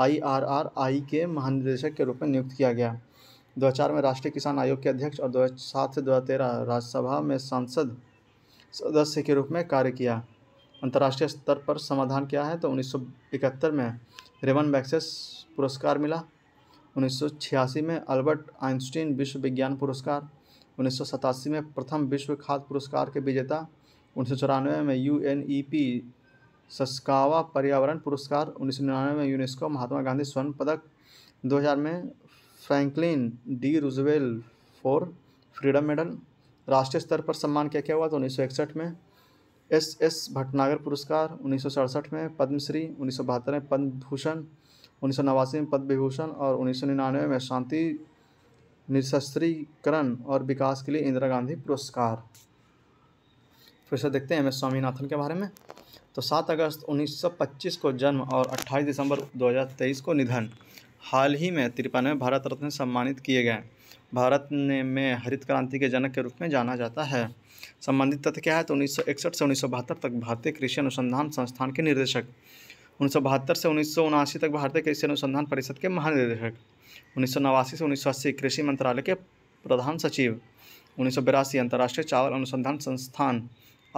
आई आर आर आई के महानिदेशक के रूप में नियुक्त किया गया दो हज़ार में राष्ट्रीय किसान आयोग के अध्यक्ष और दो हजार सात से दो हजार तेरह राज्यसभा में सांसद सदस्य के रूप में कार्य किया अंतर्राष्ट्रीय स्तर पर समाधान किया है तो इकहत्तर में रेमन मैक्सेस पुरस्कार मिला उन्नीस में अल्बर्ट आइंस्टीन विश्व विज्ञान पुरस्कार उन्नीस में प्रथम विश्व खाद्य पुरस्कार के विजेता उन्नीस में U N E P Sasakawa पर्यावरण पुरस्कार उन्नीस में यूनेस्को महात्मा गांधी स्वर्ण पदक 2000 में Franklin D Roosevelt for freedom medal राष्ट्रीय स्तर पर सम्मान क्या क्या हुआ तो उन्नीस में एस एस भटनागर पुरस्कार उन्नीस में पद्मश्री उन्नीस में पद्म भूषण उन्नीस में पद्म विभूषण और उन्नीस में शांति निशस्त्रीकरण और विकास के लिए इंदिरा गांधी पुरस्कार फिर से देखते हैं एम एस स्वामीनाथन के बारे में तो सात अगस्त 1925 को जन्म और 28 दिसंबर 2023 को निधन हाल ही में तिरपानवे भारत रत्न सम्मानित किए गए भारत ने में हरित क्रांति के जनक के रूप में जाना जाता है संबंधित तथ्य क्या है तो 1961 से उन्नीस तक भारतीय कृषि अनुसंधान संस्थान के निर्देशक उन्नीस से उन्नीस तक भारतीय कृषि अनुसंधान परिषद के महानिदेशक उन्नीस से उन्नीस कृषि मंत्रालय के प्रधान सचिव उन्नीस सौ अंतर्राष्ट्रीय चावल अनुसंधान संस्थान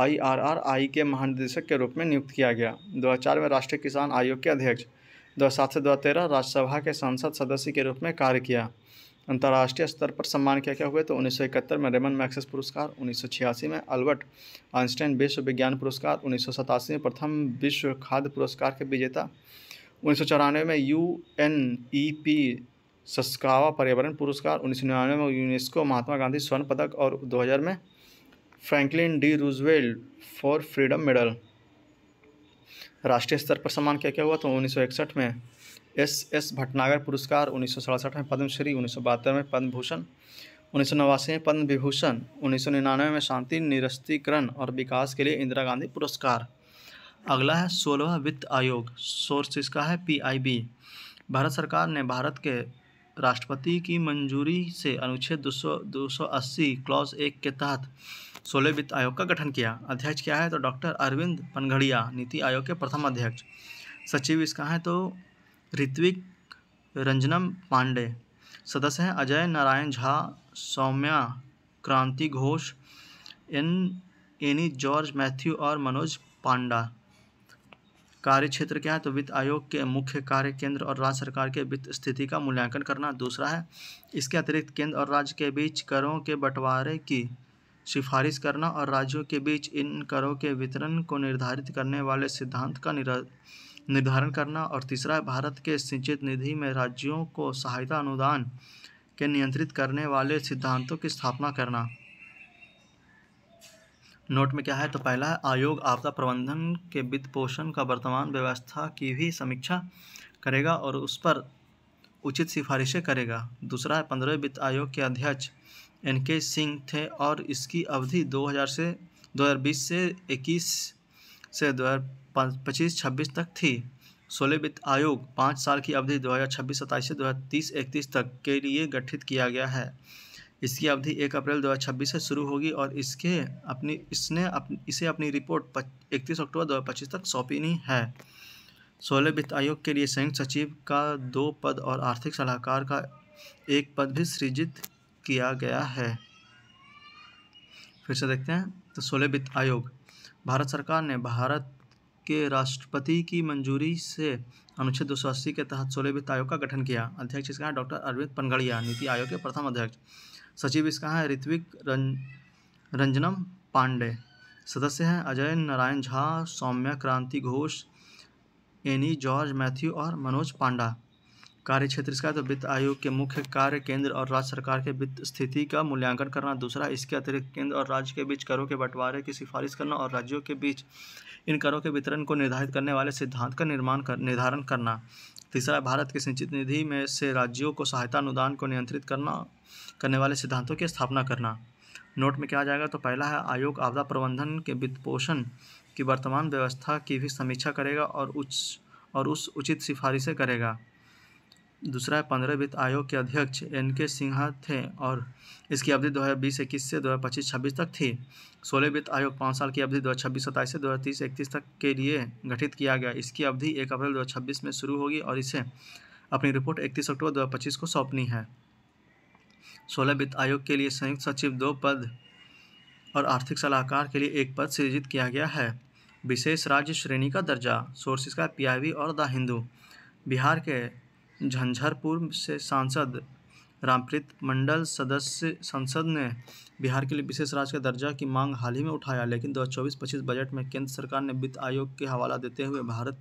आई के महानिदेशक के रूप में नियुक्त किया गया 2004 में राष्ट्रीय किसान आयोग के अध्यक्ष 2007 से 2013 राज्यसभा के संसद सदस्य के रूप में कार्य किया अंतर्राष्ट्रीय स्तर पर सम्मान क्या क्या हुए तो इकहत्तर में रेमन मैक्सेस पुरस्कार छियासी में अल्बर्ट आइंस्टाइन विश्व विज्ञान पुरस्कार उन्नीस में प्रथम विश्व खाद्य पुरस्कार के विजेता उन्नीस में U N E P Sasakawa पर्यावरण पुरस्कार उन्नीस में यूनेस्को महात्मा गांधी स्वर्ण पदक और 2000 में Franklin D Roosevelt for freedom medal राष्ट्रीय स्तर पर सम्मान क्या क्या हुआ तो उन्नीस में एस एस भटनागर पुरस्कार उन्नीस में पद्मश्री उन्नीस में पद्म भूषण उन्नीस में पद्म विभूषण उन्नीस में शांति निरस्तीकरण और विकास के लिए इंदिरा गांधी पुरस्कार अगला है सोलह वित्त आयोग सोर्स इसका है पीआईबी भारत सरकार ने भारत के राष्ट्रपति की मंजूरी से अनुच्छेद दो सौ क्लॉज एक के तहत सोलह वित्त आयोग का गठन किया अध्यक्ष क्या है तो डॉक्टर अरविंद पनघड़िया नीति आयोग के प्रथम अध्यक्ष सचिव इसका है तो ऋत्विक रंजनम पांडे सदस्य हैं अजय नारायण झा सौम्या क्रांति घोष एन एनी जॉर्ज मैथ्यू और मनोज पांडा कार्य क्षेत्र क्या है तो वित्त आयोग के मुख्य कार्य केंद्र और राज्य सरकार के वित्त स्थिति का मूल्यांकन करना दूसरा है इसके अतिरिक्त केंद्र और राज्य के बीच करों के बंटवारे की सिफारिश करना और राज्यों के बीच इन करों के वितरण को निर्धारित करने वाले सिद्धांत का निर्धारण करना और तीसरा भारत के सिंचित निधि में राज्यों को सहायता अनुदान के नियंत्रित करने वाले सिद्धांतों की स्थापना करना नोट में क्या है तो पहला है आयोग आपदा प्रबंधन के वित्त पोषण का वर्तमान व्यवस्था की भी समीक्षा करेगा और उस पर उचित सिफारिशें करेगा दूसरा है पंद्रह वित्त आयोग के अध्यक्ष एन के सिंह थे और इसकी अवधि 2000 से 2020 से 21 से पच्चीस छब्बीस तक थी सोलह वित्त आयोग पाँच साल की अवधि दो हज़ार छब्बीस सत्ताईस से दो हज़ार तीस इकतीस तक के लिए गठित किया गया है इसकी अवधि एक अप्रैल दो हज़ार छब्बीस से शुरू होगी और इसके अपनी इसने अप, इसे अपनी रिपोर्ट इकतीस अक्टूबर दो हजार पच्चीस तक सौंपनी है सोलह वित्त आयोग के लिए संयुक्त सचिव का दो पद और आर्थिक सलाहकार का एक पद भी सृजित किया गया है फिर से देखते हैं तो सोलह वित्त आयोग भारत सरकार ने भारत के राष्ट्रपति की मंजूरी से अनुच्छेद दो के तहत सोलह वित्त आयोग का गठन किया अध्यक्ष इसका है डॉक्टर अरविंद पनगड़िया नीति आयोग के प्रथम अध्यक्ष सचिव इसका है ऋत्विक रं, रंजनम पांडे सदस्य हैं अजय नारायण झा सौम्या क्रांति घोष एनी जॉर्ज मैथ्यू और मनोज पांडा कार्य क्षेत्र इसका तो वित्त आयोग के मुख्य कार्य केंद्र और राज्य सरकार के वित्त स्थिति का मूल्यांकन करना दूसरा इसके अतिरिक्त केंद्र और राज्य के बीच करों के बंटवारे की सिफारिश करना और राज्यों के बीच इन करों के वितरण को निर्धारित करने वाले सिद्धांत का निर्माण कर निर्धारण करना तीसरा भारत के सिंचित निधि में से राज्यों को सहायता अनुदान को नियंत्रित करना करने वाले सिद्धांतों की स्थापना करना नोट में क्या आ जाएगा तो पहला है आयोग आपदा प्रबंधन के वित्त पोषण की वर्तमान व्यवस्था की भी समीक्षा करेगा और उच्च और उस उचित सिफारिशें करेगा दूसरा है पंद्रह वित्त आयोग के अध्यक्ष एन के सिन्हा थे और इसकी अवधि दो हज़ार बीस इक्कीस से दो हज़ार पच्चीस छब्बीस तक थी सोलह वित्त आयोग पाँच साल की अवधि दो हज़ार छब्बीस सत्ताईस से दो हज़ार तीस इकतीस तक के लिए गठित किया गया इसकी अवधि एक अप्रैल दो हज़ार छब्बीस में शुरू होगी और इसे अपनी रिपोर्ट इकतीस अक्टूबर दो हज़ार पच्चीस को सौंपनी है सोलह वित्त आयोग के लिए संयुक्त सचिव दो पद और आर्थिक सलाहकार के लिए एक पद सृजित किया गया है विशेष राज्य श्रेणी का दर्जा सोर्सिस का वी और द हिंदू बिहार के झंझारपुर से सांसद रामप्रीत मंडल सदस्य संसद ने बिहार के लिए विशेष राज्य का दर्जा की मांग हाल ही में उठाया लेकिन दो हज़ार बजट में केंद्र सरकार ने वित्त आयोग के हवाला देते हुए भारत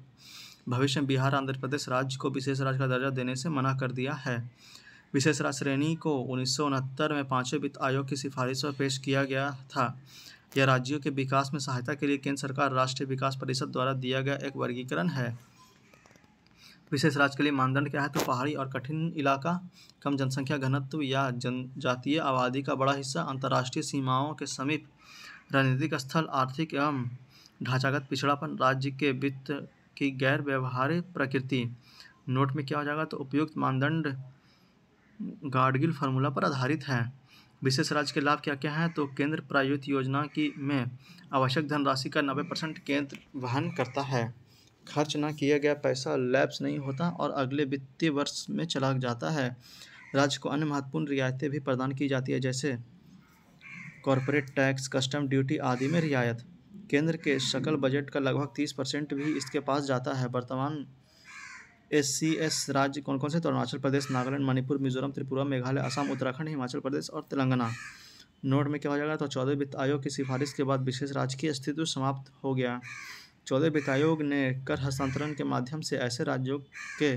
भविष्य में बिहार आंध्र प्रदेश राज्य को विशेष राज्य का दर्जा देने से मना कर दिया है विशेष राज्य श्रेणी को उन्नीस में पाँचवें वित्त आयोग की सिफारिश पर पेश किया गया था यह राज्यों के विकास में सहायता के लिए केंद्र सरकार राष्ट्रीय विकास परिषद द्वारा दिया गया एक वर्गीकरण है विशेष राज्य के लिए मानदंड क्या है तो पहाड़ी और कठिन इलाका कम जनसंख्या घनत्व या जनजातीय आबादी का बड़ा हिस्सा अंतर्राष्ट्रीय सीमाओं के समीप राजनीतिक स्थल आर्थिक एवं ढांचागत पिछड़ापन राज्य के वित्त की गैर व्यवहारिक प्रकृति नोट में क्या हो जाएगा तो उपयुक्त मानदंड गार्डगिल फार्मूला पर आधारित है विशेष राज्य के लाभ क्या क्या हैं तो केंद्र प्रायोजित योजना की में आवश्यक धनराशि का नब्बे परसेंट केंद्र वहन करता है खर्च ना किया गया पैसा लैप्स नहीं होता और अगले वित्तीय वर्ष में चला जाता है राज्य को अन्य महत्वपूर्ण रियायतें भी प्रदान की जाती है जैसे कॉरपोरेट टैक्स कस्टम ड्यूटी आदि में रियायत केंद्र के सकल बजट का लगभग तीस परसेंट भी इसके पास जाता है वर्तमान एस सी एस राज्य कौन कौन से तो अरुणाचल प्रदेश नागालैंड मणिपुर मिजोरम त्रिपुरा मेघालय असम उत्तराखंड हिमाचल प्रदेश और तेलंगाना नोट में क्या हो जाएगा तो चौदह वित्त आयोग की सिफारिश के बाद विशेष राज्य की अस्तित्व समाप्त हो गया चौदह वित्त आयोग ने कर हस्तांतरण के माध्यम से ऐसे राज्यों के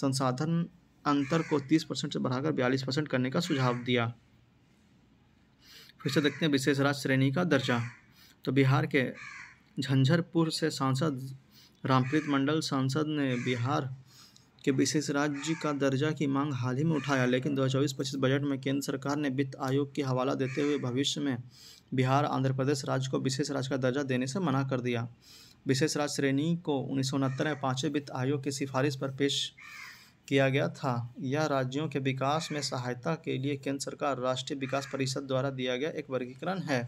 संसाधन अंतर को 30 परसेंट से बढ़ाकर 42 परसेंट करने का सुझाव दिया फिर से देखते हैं विशेष राज्य श्रेणी का दर्जा तो बिहार के झंझरपुर से सांसद रामप्रीत मंडल सांसद ने बिहार के विशेष राज्य का दर्जा की मांग हाल ही में उठाया लेकिन 2024-25 बजट में केंद्र सरकार ने वित्त आयोग की हवाला देते हुए भविष्य में बिहार आंध्र प्रदेश राज्य को विशेष राज्य का दर्जा देने से मना कर दिया विशेष राज्य श्रेणी को उन्नीस सौ उनहत्तर में पाँचवें वित्त आयोग की सिफारिश पर पेश किया गया था यह राज्यों के विकास में सहायता के लिए केंद्र सरकार राष्ट्रीय विकास परिषद द्वारा दिया गया एक वर्गीकरण है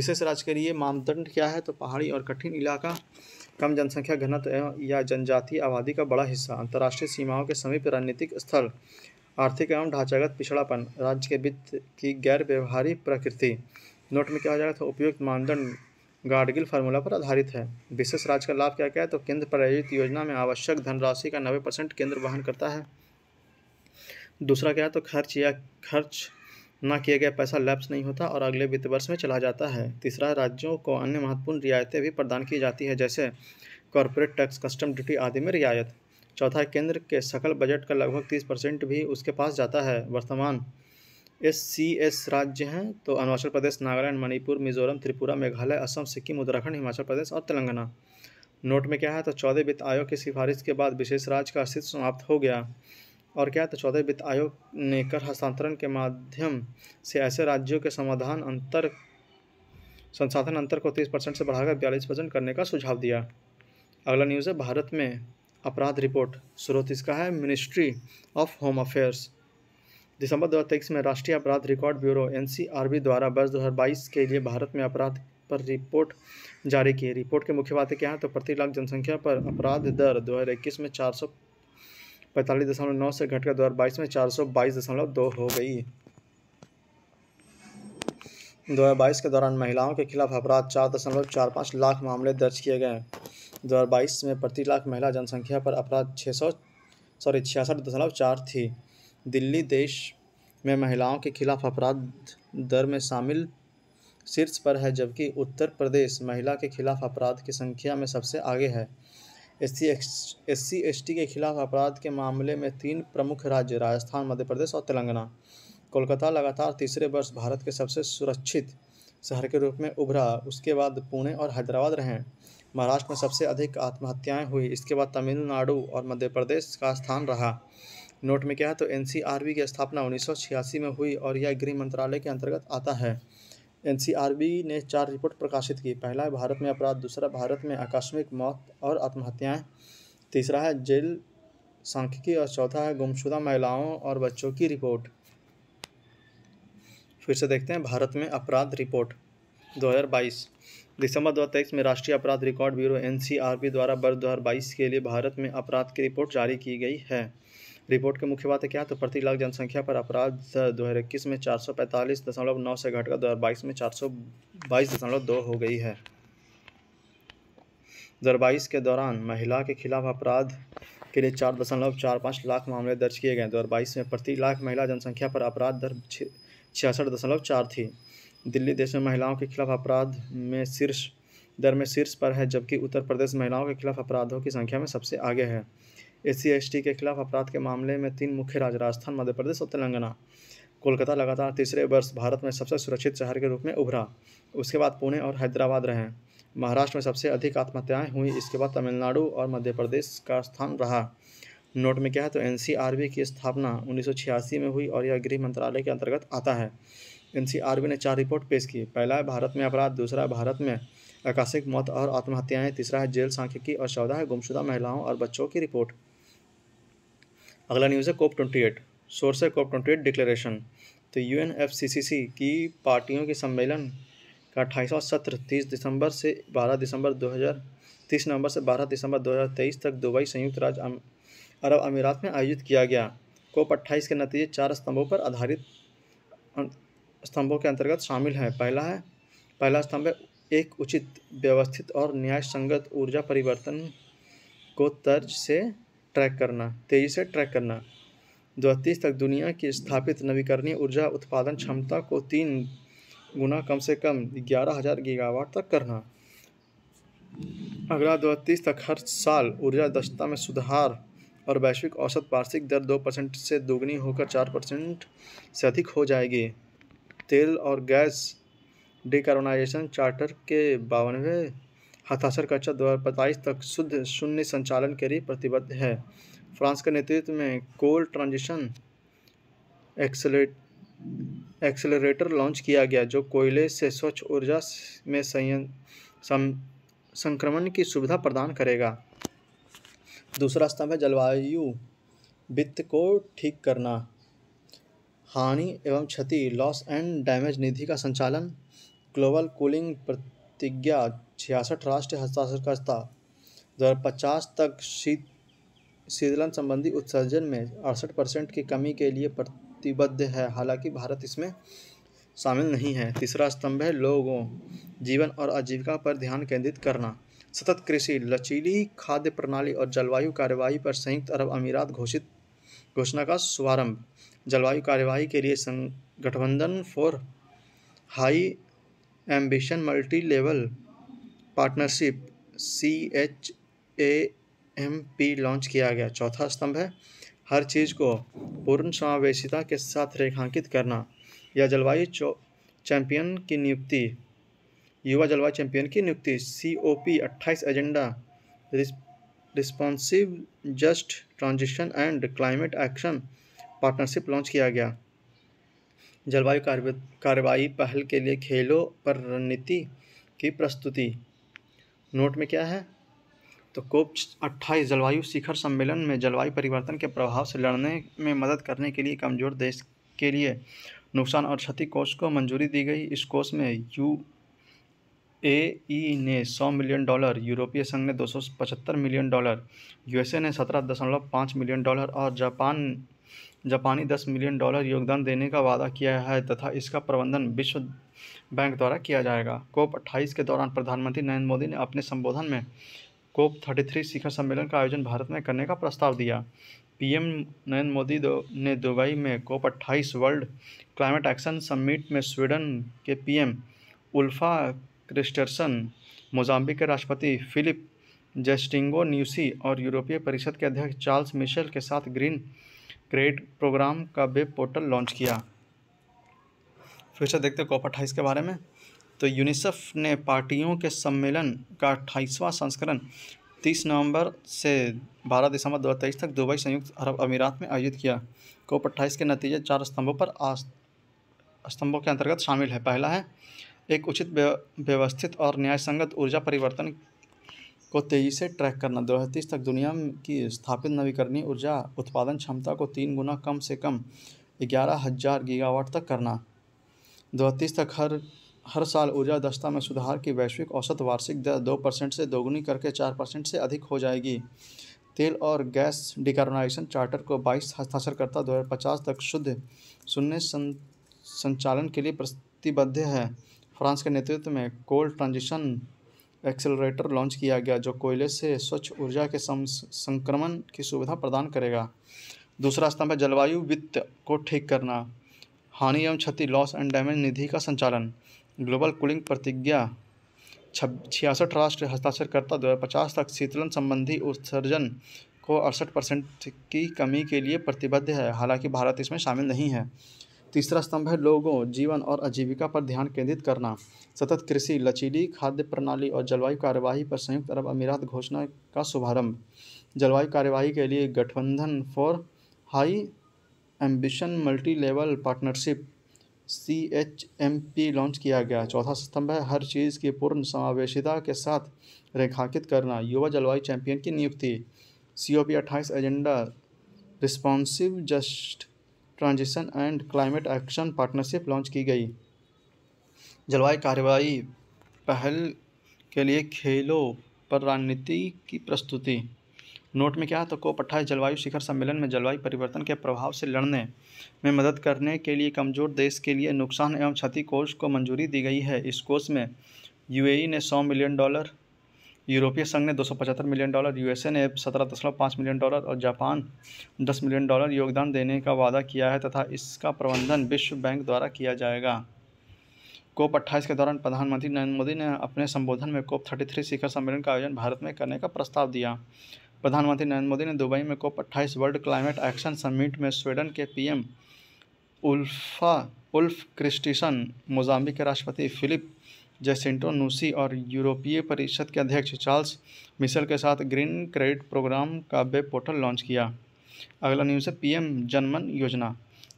विशेष राज्य के लिए मानदंड क्या है तो पहाड़ी और कठिन इलाका कम जनसंख्या घनत्व एवं या जनजातीय आबादी का बड़ा हिस्सा अंतर्राष्ट्रीय सीमाओं के समीप रणनीतिक स्थल आर्थिक एवं ढांचागत पिछड़ापन राज्य के वित्त की गैर व्यवहारिक प्रकृति नोट में क्या हो जाएगा तो उपयुक्त मानदंड गाडगिल फार्मूला पर आधारित है विशेष राज्य का लाभ क्या क्या है तो केंद्र प्रायोजित योजना में आवश्यक धनराशि का नब्बे परसेंट केंद्र वहन करता है दूसरा क्या है तो खर्च या खर्च ना किए गए पैसा लैप्स नहीं होता और अगले वित्त वर्ष में चला जाता है तीसरा राज्यों को अन्य महत्वपूर्ण रियायतें भी प्रदान की जाती है जैसे कॉरपोरेट टैक्स कस्टम ड्यूटी आदि में रियायत चौथा केंद्र के सकल बजट का लगभग तीस परसेंट भी उसके पास जाता है वर्तमान एस सी एस राज्य हैं तो अरुणाचल प्रदेश नागालैंड मणिपुर मिजोरम त्रिपुरा मेघालय असम सिक्किम उत्तराखंड हिमाचल प्रदेश और तेलंगाना नोट में क्या है तो चौदह वित्त आयोग की सिफारिश के बाद विशेष राज्य का अस्तित्व समाप्त हो गया और क्या है तो चौदह वित्त आयोग ने कर हस्तांतरण के माध्यम से ऐसे राज्यों के समाधान अंतर संसाधन अंतर को तीस परसेंट से बढ़ाकर बयालीस परसेंट करने का सुझाव दिया अगला न्यूज़ है भारत में अपराध रिपोर्ट स्रोत इसका है मिनिस्ट्री ऑफ होम अफेयर्स दिसंबर 2023 में राष्ट्रीय अपराध रिकॉर्ड ब्यूरो एनसीआरबी द्वारा वर्ष दो के लिए भारत में अपराध पर रिपोर्ट जारी की रिपोर्ट के मुख्य बातें क्या हैं तो प्रति लाख जनसंख्या पर अपराध दर दो में चार सौ पैंतालीस दशमलव नौ से घटकर दो हज़ार बाईस में चार सौ बाईस दशमलव दो हो गई दो हज़ार बाईस के दौरान महिलाओं के खिलाफ अपराध चार दशमलव चार पाँच लाख मामले दर्ज किए गए दो हज़ार बाईस में प्रति लाख महिला जनसंख्या पर अपराध छः सौ सॉरी छियासठ दशमलव चार थी दिल्ली देश में महिलाओं के खिलाफ अपराध दर में शामिल शीर्ष पर है जबकि उत्तर प्रदेश महिला के खिलाफ अपराध की संख्या में सबसे आगे है एस सी एस के खिलाफ अपराध के मामले में तीन प्रमुख राज्य राजस्थान मध्य प्रदेश और तेलंगाना कोलकाता लगातार तीसरे वर्ष भारत के सबसे सुरक्षित शहर के रूप में उभरा उसके बाद पुणे और हैदराबाद रहे महाराष्ट्र में सबसे अधिक आत्महत्याएं हुई इसके बाद तमिलनाडु और मध्य प्रदेश का स्थान रहा नोट में क्या है तो एन की स्थापना उन्नीस में हुई और यह गृह मंत्रालय के अंतर्गत आता है एन ने चार रिपोर्ट प्रकाशित की पहला है भारत में अपराध दूसरा भारत में आकस्मिक मौत और आत्महत्याएँ तीसरा है जेल सांख्यिकी और चौथा है गुमशुदा महिलाओं और बच्चों की रिपोर्ट फिर से देखते हैं भारत में अपराध रिपोर्ट 2022 दिसंबर 2023 में राष्ट्रीय अपराध रिकॉर्ड ब्यूरो एन द्वारा वर्ष दो के लिए भारत में अपराध की रिपोर्ट जारी की गई है रिपोर्ट की मुख्य बातें क्या तो प्रति लाख जनसंख्या पर अपराध दो हज़ार इक्कीस में चार सौ पैंतालीस दशमलव नौ से घटकर दो हज़ार बाईस में चार सौ बाईस दशमलव दो हो गई है दो हज़ार बाईस के दौरान महिला के खिलाफ अपराध के लिए चार दशमलव चार पाँच लाख मामले दर्ज किए गए दो हज़ार बाईस में प्रति लाख महिला जनसंख्या पर अपराध दर छियासठ दशमलव चार थी दिल्ली देश में महिलाओं के खिलाफ अपराध में शीर्ष दर में शीर्ष पर है जबकि उत्तर प्रदेश महिलाओं के खिलाफ अपराधों की संख्या में सबसे आगे है एस सी के खिलाफ अपराध के मामले में तीन मुख्य राज्य राजस्थान मध्य प्रदेश और तेलंगाना कोलकाता लगातार तीसरे वर्ष भारत में सबसे सुरक्षित शहर के रूप में उभरा उसके बाद पुणे और हैदराबाद रहे महाराष्ट्र में सबसे अधिक आत्महत्याएं हुई इसके बाद तमिलनाडु और मध्य प्रदेश का स्थान रहा नोट में क्या है तो एन की स्थापना उन्नीस में हुई और यह गृह मंत्रालय के अंतर्गत आता है एन ने चार रिपोर्ट पेश की पहला है भारत में अपराध दूसरा है भारत में आकस्मिक मौत और आत्महत्याएं तीसरा है जेल सांख्यिकी और चौदह है गुमशुदा महिलाओं और बच्चों की रिपोर्ट अगला न्यूज़ है कोप ट्वेंटी एट सोर्स है कोप ट्वेंटी एट डिक्लेरेशन तो U N F C C C की पार्टियों के सम्मेलन का अट्ठाईसवां सत्र तीस दिसंबर से बारह दिसंबर दो हज़ार तीस नवंबर से बारह दिसंबर दो हज़ार तेईस तक दुबई संयुक्त राज्य अरब अमीरात में आयोजित किया गया कोप अट्ठाईस के नतीजे चार स्तंभों पर आधारित अं, स्तंभों के अंतर्गत शामिल हैं पहला है पहला स्तंभ है एक उचित व्यवस्थित और न्याय संगत ऊर्जा परिवर्तन को तर्ज से ट्रैक करना तेज़ी से ट्रैक करना दो तक दुनिया की स्थापित नवीकरणीय ऊर्जा उत्पादन क्षमता को तीन गुना कम से कम ग्यारह हज़ार गीगावाट तक करना अगला दो तक हर साल ऊर्जा दक्षता में सुधार और वैश्विक औसत वार्षिक दर दो परसेंट से दोगुनी होकर चार परसेंट से अधिक हो जाएगी तेल और गैस डिकार्बोनाइजेशन चार्टर के बावनवे हताशर कक्षा दो हज़ार तक शुद्ध शून्य संचालन के लिए प्रतिबद्ध है फ्रांस के नेतृत्व में coal transition accelerate accelerator launch किया गया जो कोयले से स्वच्छ ऊर्जा में संयं संक्रमण की सुविधा प्रदान करेगा दूसरा स्तंभ है जलवायु वित्त को ठीक करना हानि एवं क्षति लॉस एंड डैमेज निधि का संचालन ग्लोबल कूलिंग प्रतिज्ञा छियासठ राष्ट्रीय हस्ताक्षरकर्ता दो हज़ार पचास तक शीत शीतलन संबंधी उत्सर्जन में अड़सठ परसेंट की कमी के लिए प्रतिबद्ध है हालांकि भारत इसमें शामिल नहीं है तीसरा स्तंभ है लोगों जीवन और आजीविका पर ध्यान केंद्रित करना सतत कृषि लचीली खाद्य प्रणाली और जलवायु कार्यवाही पर संयुक्त अरब अमीरात घोषित घोषणा का शुभारंभ जलवायु कार्यवाही के लिए संगठबंधन for high ambition multi level partnership C H A M P launch किया गया चौथा स्तंभ है हर चीज़ को पूर्ण समावेशिता के साथ रेखांकित करना या जलवायु चैंपियन की नियुक्ति युवा जलवायु चैंपियन की नियुक्ति सी ओ पी अट्ठाईस agenda responsive just transition and climate action partnership launch किया गया जलवायु कार्रवाई पहल के लिए खेलों पर रणनीति की प्रस्तुति नोट में क्या है तो कोप अट्ठाईस जलवायु शिखर सम्मेलन में जलवायु परिवर्तन के प्रभाव से लड़ने में मदद करने के लिए कमजोर देश के लिए नुकसान और क्षति कोष को मंजूरी दी गई इस कोष में यू ए ई ने 100 मिलियन डॉलर यूरोपीय संघ ने 275 मिलियन डॉलर यूएसए ने 17.5 मिलियन डॉलर और जापान जापानी दस मिलियन डॉलर योगदान देने का वादा किया है तथा इसका प्रबंधन विश्व बैंक द्वारा किया जाएगा कोप अट्ठाईस के दौरान प्रधानमंत्री नरेंद्र मोदी ने अपने संबोधन में कोप 33 शिखर सम्मेलन का आयोजन भारत में करने का प्रस्ताव दिया पीएम नरेंद्र मोदी दो, ने दुबई में COP 28 world climate action summit में स्वीडन के पीएम उल्फा क्रिस्टरसन मोजाम्बिक के राष्ट्रपति फिलिप जेस्टिंगो न्यूसी और यूरोपीय परिषद के अध्यक्ष चार्ल्स मिशेल के साथ ग्रीन क्रेडिट प्रोग्राम का वेब पोर्टल लॉन्च किया फिर से देखते कॉप अट्ठाईस के बारे में तो यूनिसेफ ने पार्टियों के सम्मेलन का अट्ठाईसवां संस्करण 30 नवंबर से 12 दिसंबर 2023 तक दुबई संयुक्त अरब अमीरात में आयोजित किया कोप अट्ठाईस के नतीजे चार स्तंभों पर स्तंभों के अंतर्गत शामिल है पहला है एक उचित व्यवस्थित और न्यायसंगत ऊर्जा परिवर्तन को तेज़ी से ट्रैक करना दो हज़ार तीस तक दुनिया की स्थापित नवीकरणीय ऊर्जा उत्पादन क्षमता को तीन गुना कम से कम ग्यारह हज़ार गीगावाट तक करना दो हज़ार तीस तक हर हर साल ऊर्जा दक्षता में सुधार की वैश्विक औसत वार्षिक दर दो परसेंट से दोगुनी करके चार परसेंट से अधिक हो जाएगी तेल और गैस डिकार्बोनाइजेशन चार्टर को बाईस हस्ताक्षरकर्ता पचास तक शुद्ध शून्य सं, संचालन के लिए प्रतिबद्ध है फ्रांस के नेतृत्व में कोल ट्रांजिशन एक्सेलरेटर लॉन्च किया गया जो कोयले से स्वच्छ ऊर्जा के संक्रमण की सुविधा प्रदान करेगा दूसरा स्तंभ है जलवायु वित्त को ठीक करना हानि एवं क्षति लॉस एंड डैमेज निधि का संचालन ग्लोबल कूलिंग प्रतिज्ञा छियासठ राष्ट्र हस्ताक्षरकर्ता दो हज़ार तक शीतलन संबंधी उत्सर्जन को अड़सठ परसेंट की कमी के लिए प्रतिबद्ध है हालांकि भारत इसमें शामिल नहीं है तीसरा स्तंभ है लोगों जीवन और आजीविका पर ध्यान केंद्रित करना सतत कृषि लचीली खाद्य प्रणाली और जलवायु कार्यवाही पर संयुक्त अरब अमीरात घोषणा का शुभारंभ जलवायु कार्यवाही के लिए गठबंधन for high ambition multi level partnership C H M P launch किया गया चौथा स्तंभ है हर चीज़ की पूर्ण समावेशिता के साथ रेखांकित करना युवा जलवायु चैंपियन की नियुक्ति सी ओ पी अट्ठाईस agenda responsive just transition and climate action partnership launch की गई जलवायु कार्रवाई पहल के लिए खेलों पर रणनीति की प्रस्तुति नोट में क्या तो कोप अट्ठाईस जलवायु शिखर सम्मेलन में जलवायु परिवर्तन के प्रभाव से लड़ने में मदद करने के लिए कमजोर देश के लिए नुकसान एवं क्षति कोष को मंजूरी दी गई है इस कोष में यूएई ने सौ मिलियन डॉलर यूरोपीय संघ ने दो मिलियन डॉलर यूएसए ने पाँच मिलियन डॉलर और जापान 10 मिलियन डॉलर योगदान देने का वादा किया है तथा इसका प्रबंधन विश्व बैंक द्वारा किया जाएगा कोप 28 के दौरान प्रधानमंत्री नरेंद्र मोदी ने अपने संबोधन में कोप 33 शिखर सम्मेलन का आयोजन भारत में करने का प्रस्ताव दिया प्रधानमंत्री नरेंद्र मोदी ने दुबई में COP 28 world climate action summit में स्वीडन के PM Ulf Ulf Kristersson Mozambique के राष्ट्रपति फिलिप जैसेंटो नूसी और यूरोपीय परिषद के अध्यक्ष चार्ल्स मिशेल के साथ ग्रीन क्रेडिट प्रोग्राम का वेब पोर्टल लॉन्च किया अगला न्यूज़ है पीएम जनमन योजना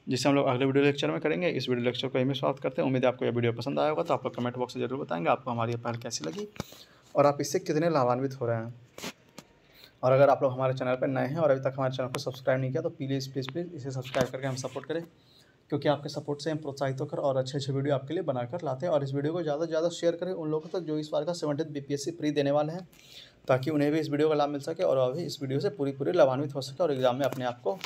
जिसे हम लोग अगले वीडियो लेक्चर में करेंगे इस वीडियो लेक्चर को हमें स्वागत करते हैं उम्मीद है आपको यह वीडियो पसंद आया होगा तो आप लोग कमेंट बॉक्स में जरूर बताएंगे आपको हमारी पहल कैसी लगी और आप इससे कितने लाभान्वित हो रहे हैं और अगर आप लोग हमारे चैनल पर नए हैं और अभी तक हमारे चैनल को सब्सक्राइब नहीं किया तो प्लीज़ प्लीज़ प्लीज़ इसे सब्सक्राइब करके हम सपोर्ट करें क्योंकि आपके सपोर्ट से हम प्रोत्साहित होकर और अच्छे अच्छे वीडियो आपके लिए बनाकर लाते हैं और इस वीडियो को ज़्यादा से ज़्यादा शेयर करें उन लोगों तक जो इस बार का सेवेंटी बी पी प्री देने वाले हैं ताकि उन्हें भी इस वीडियो का लाभ मिल सके और अभी इस वीडियो से पूरी पूरी लाभान्वित हो सके और एग्ज़ाम में अपने आप को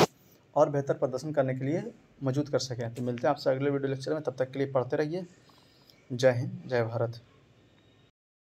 और बेहतर प्रदर्शन करने के लिए मौजूद कर सकें तो मिलते हैं आपसे अगले वीडियो लेक्चर में तब तक के लिए पढ़ते रहिए जय हिंद जय भारत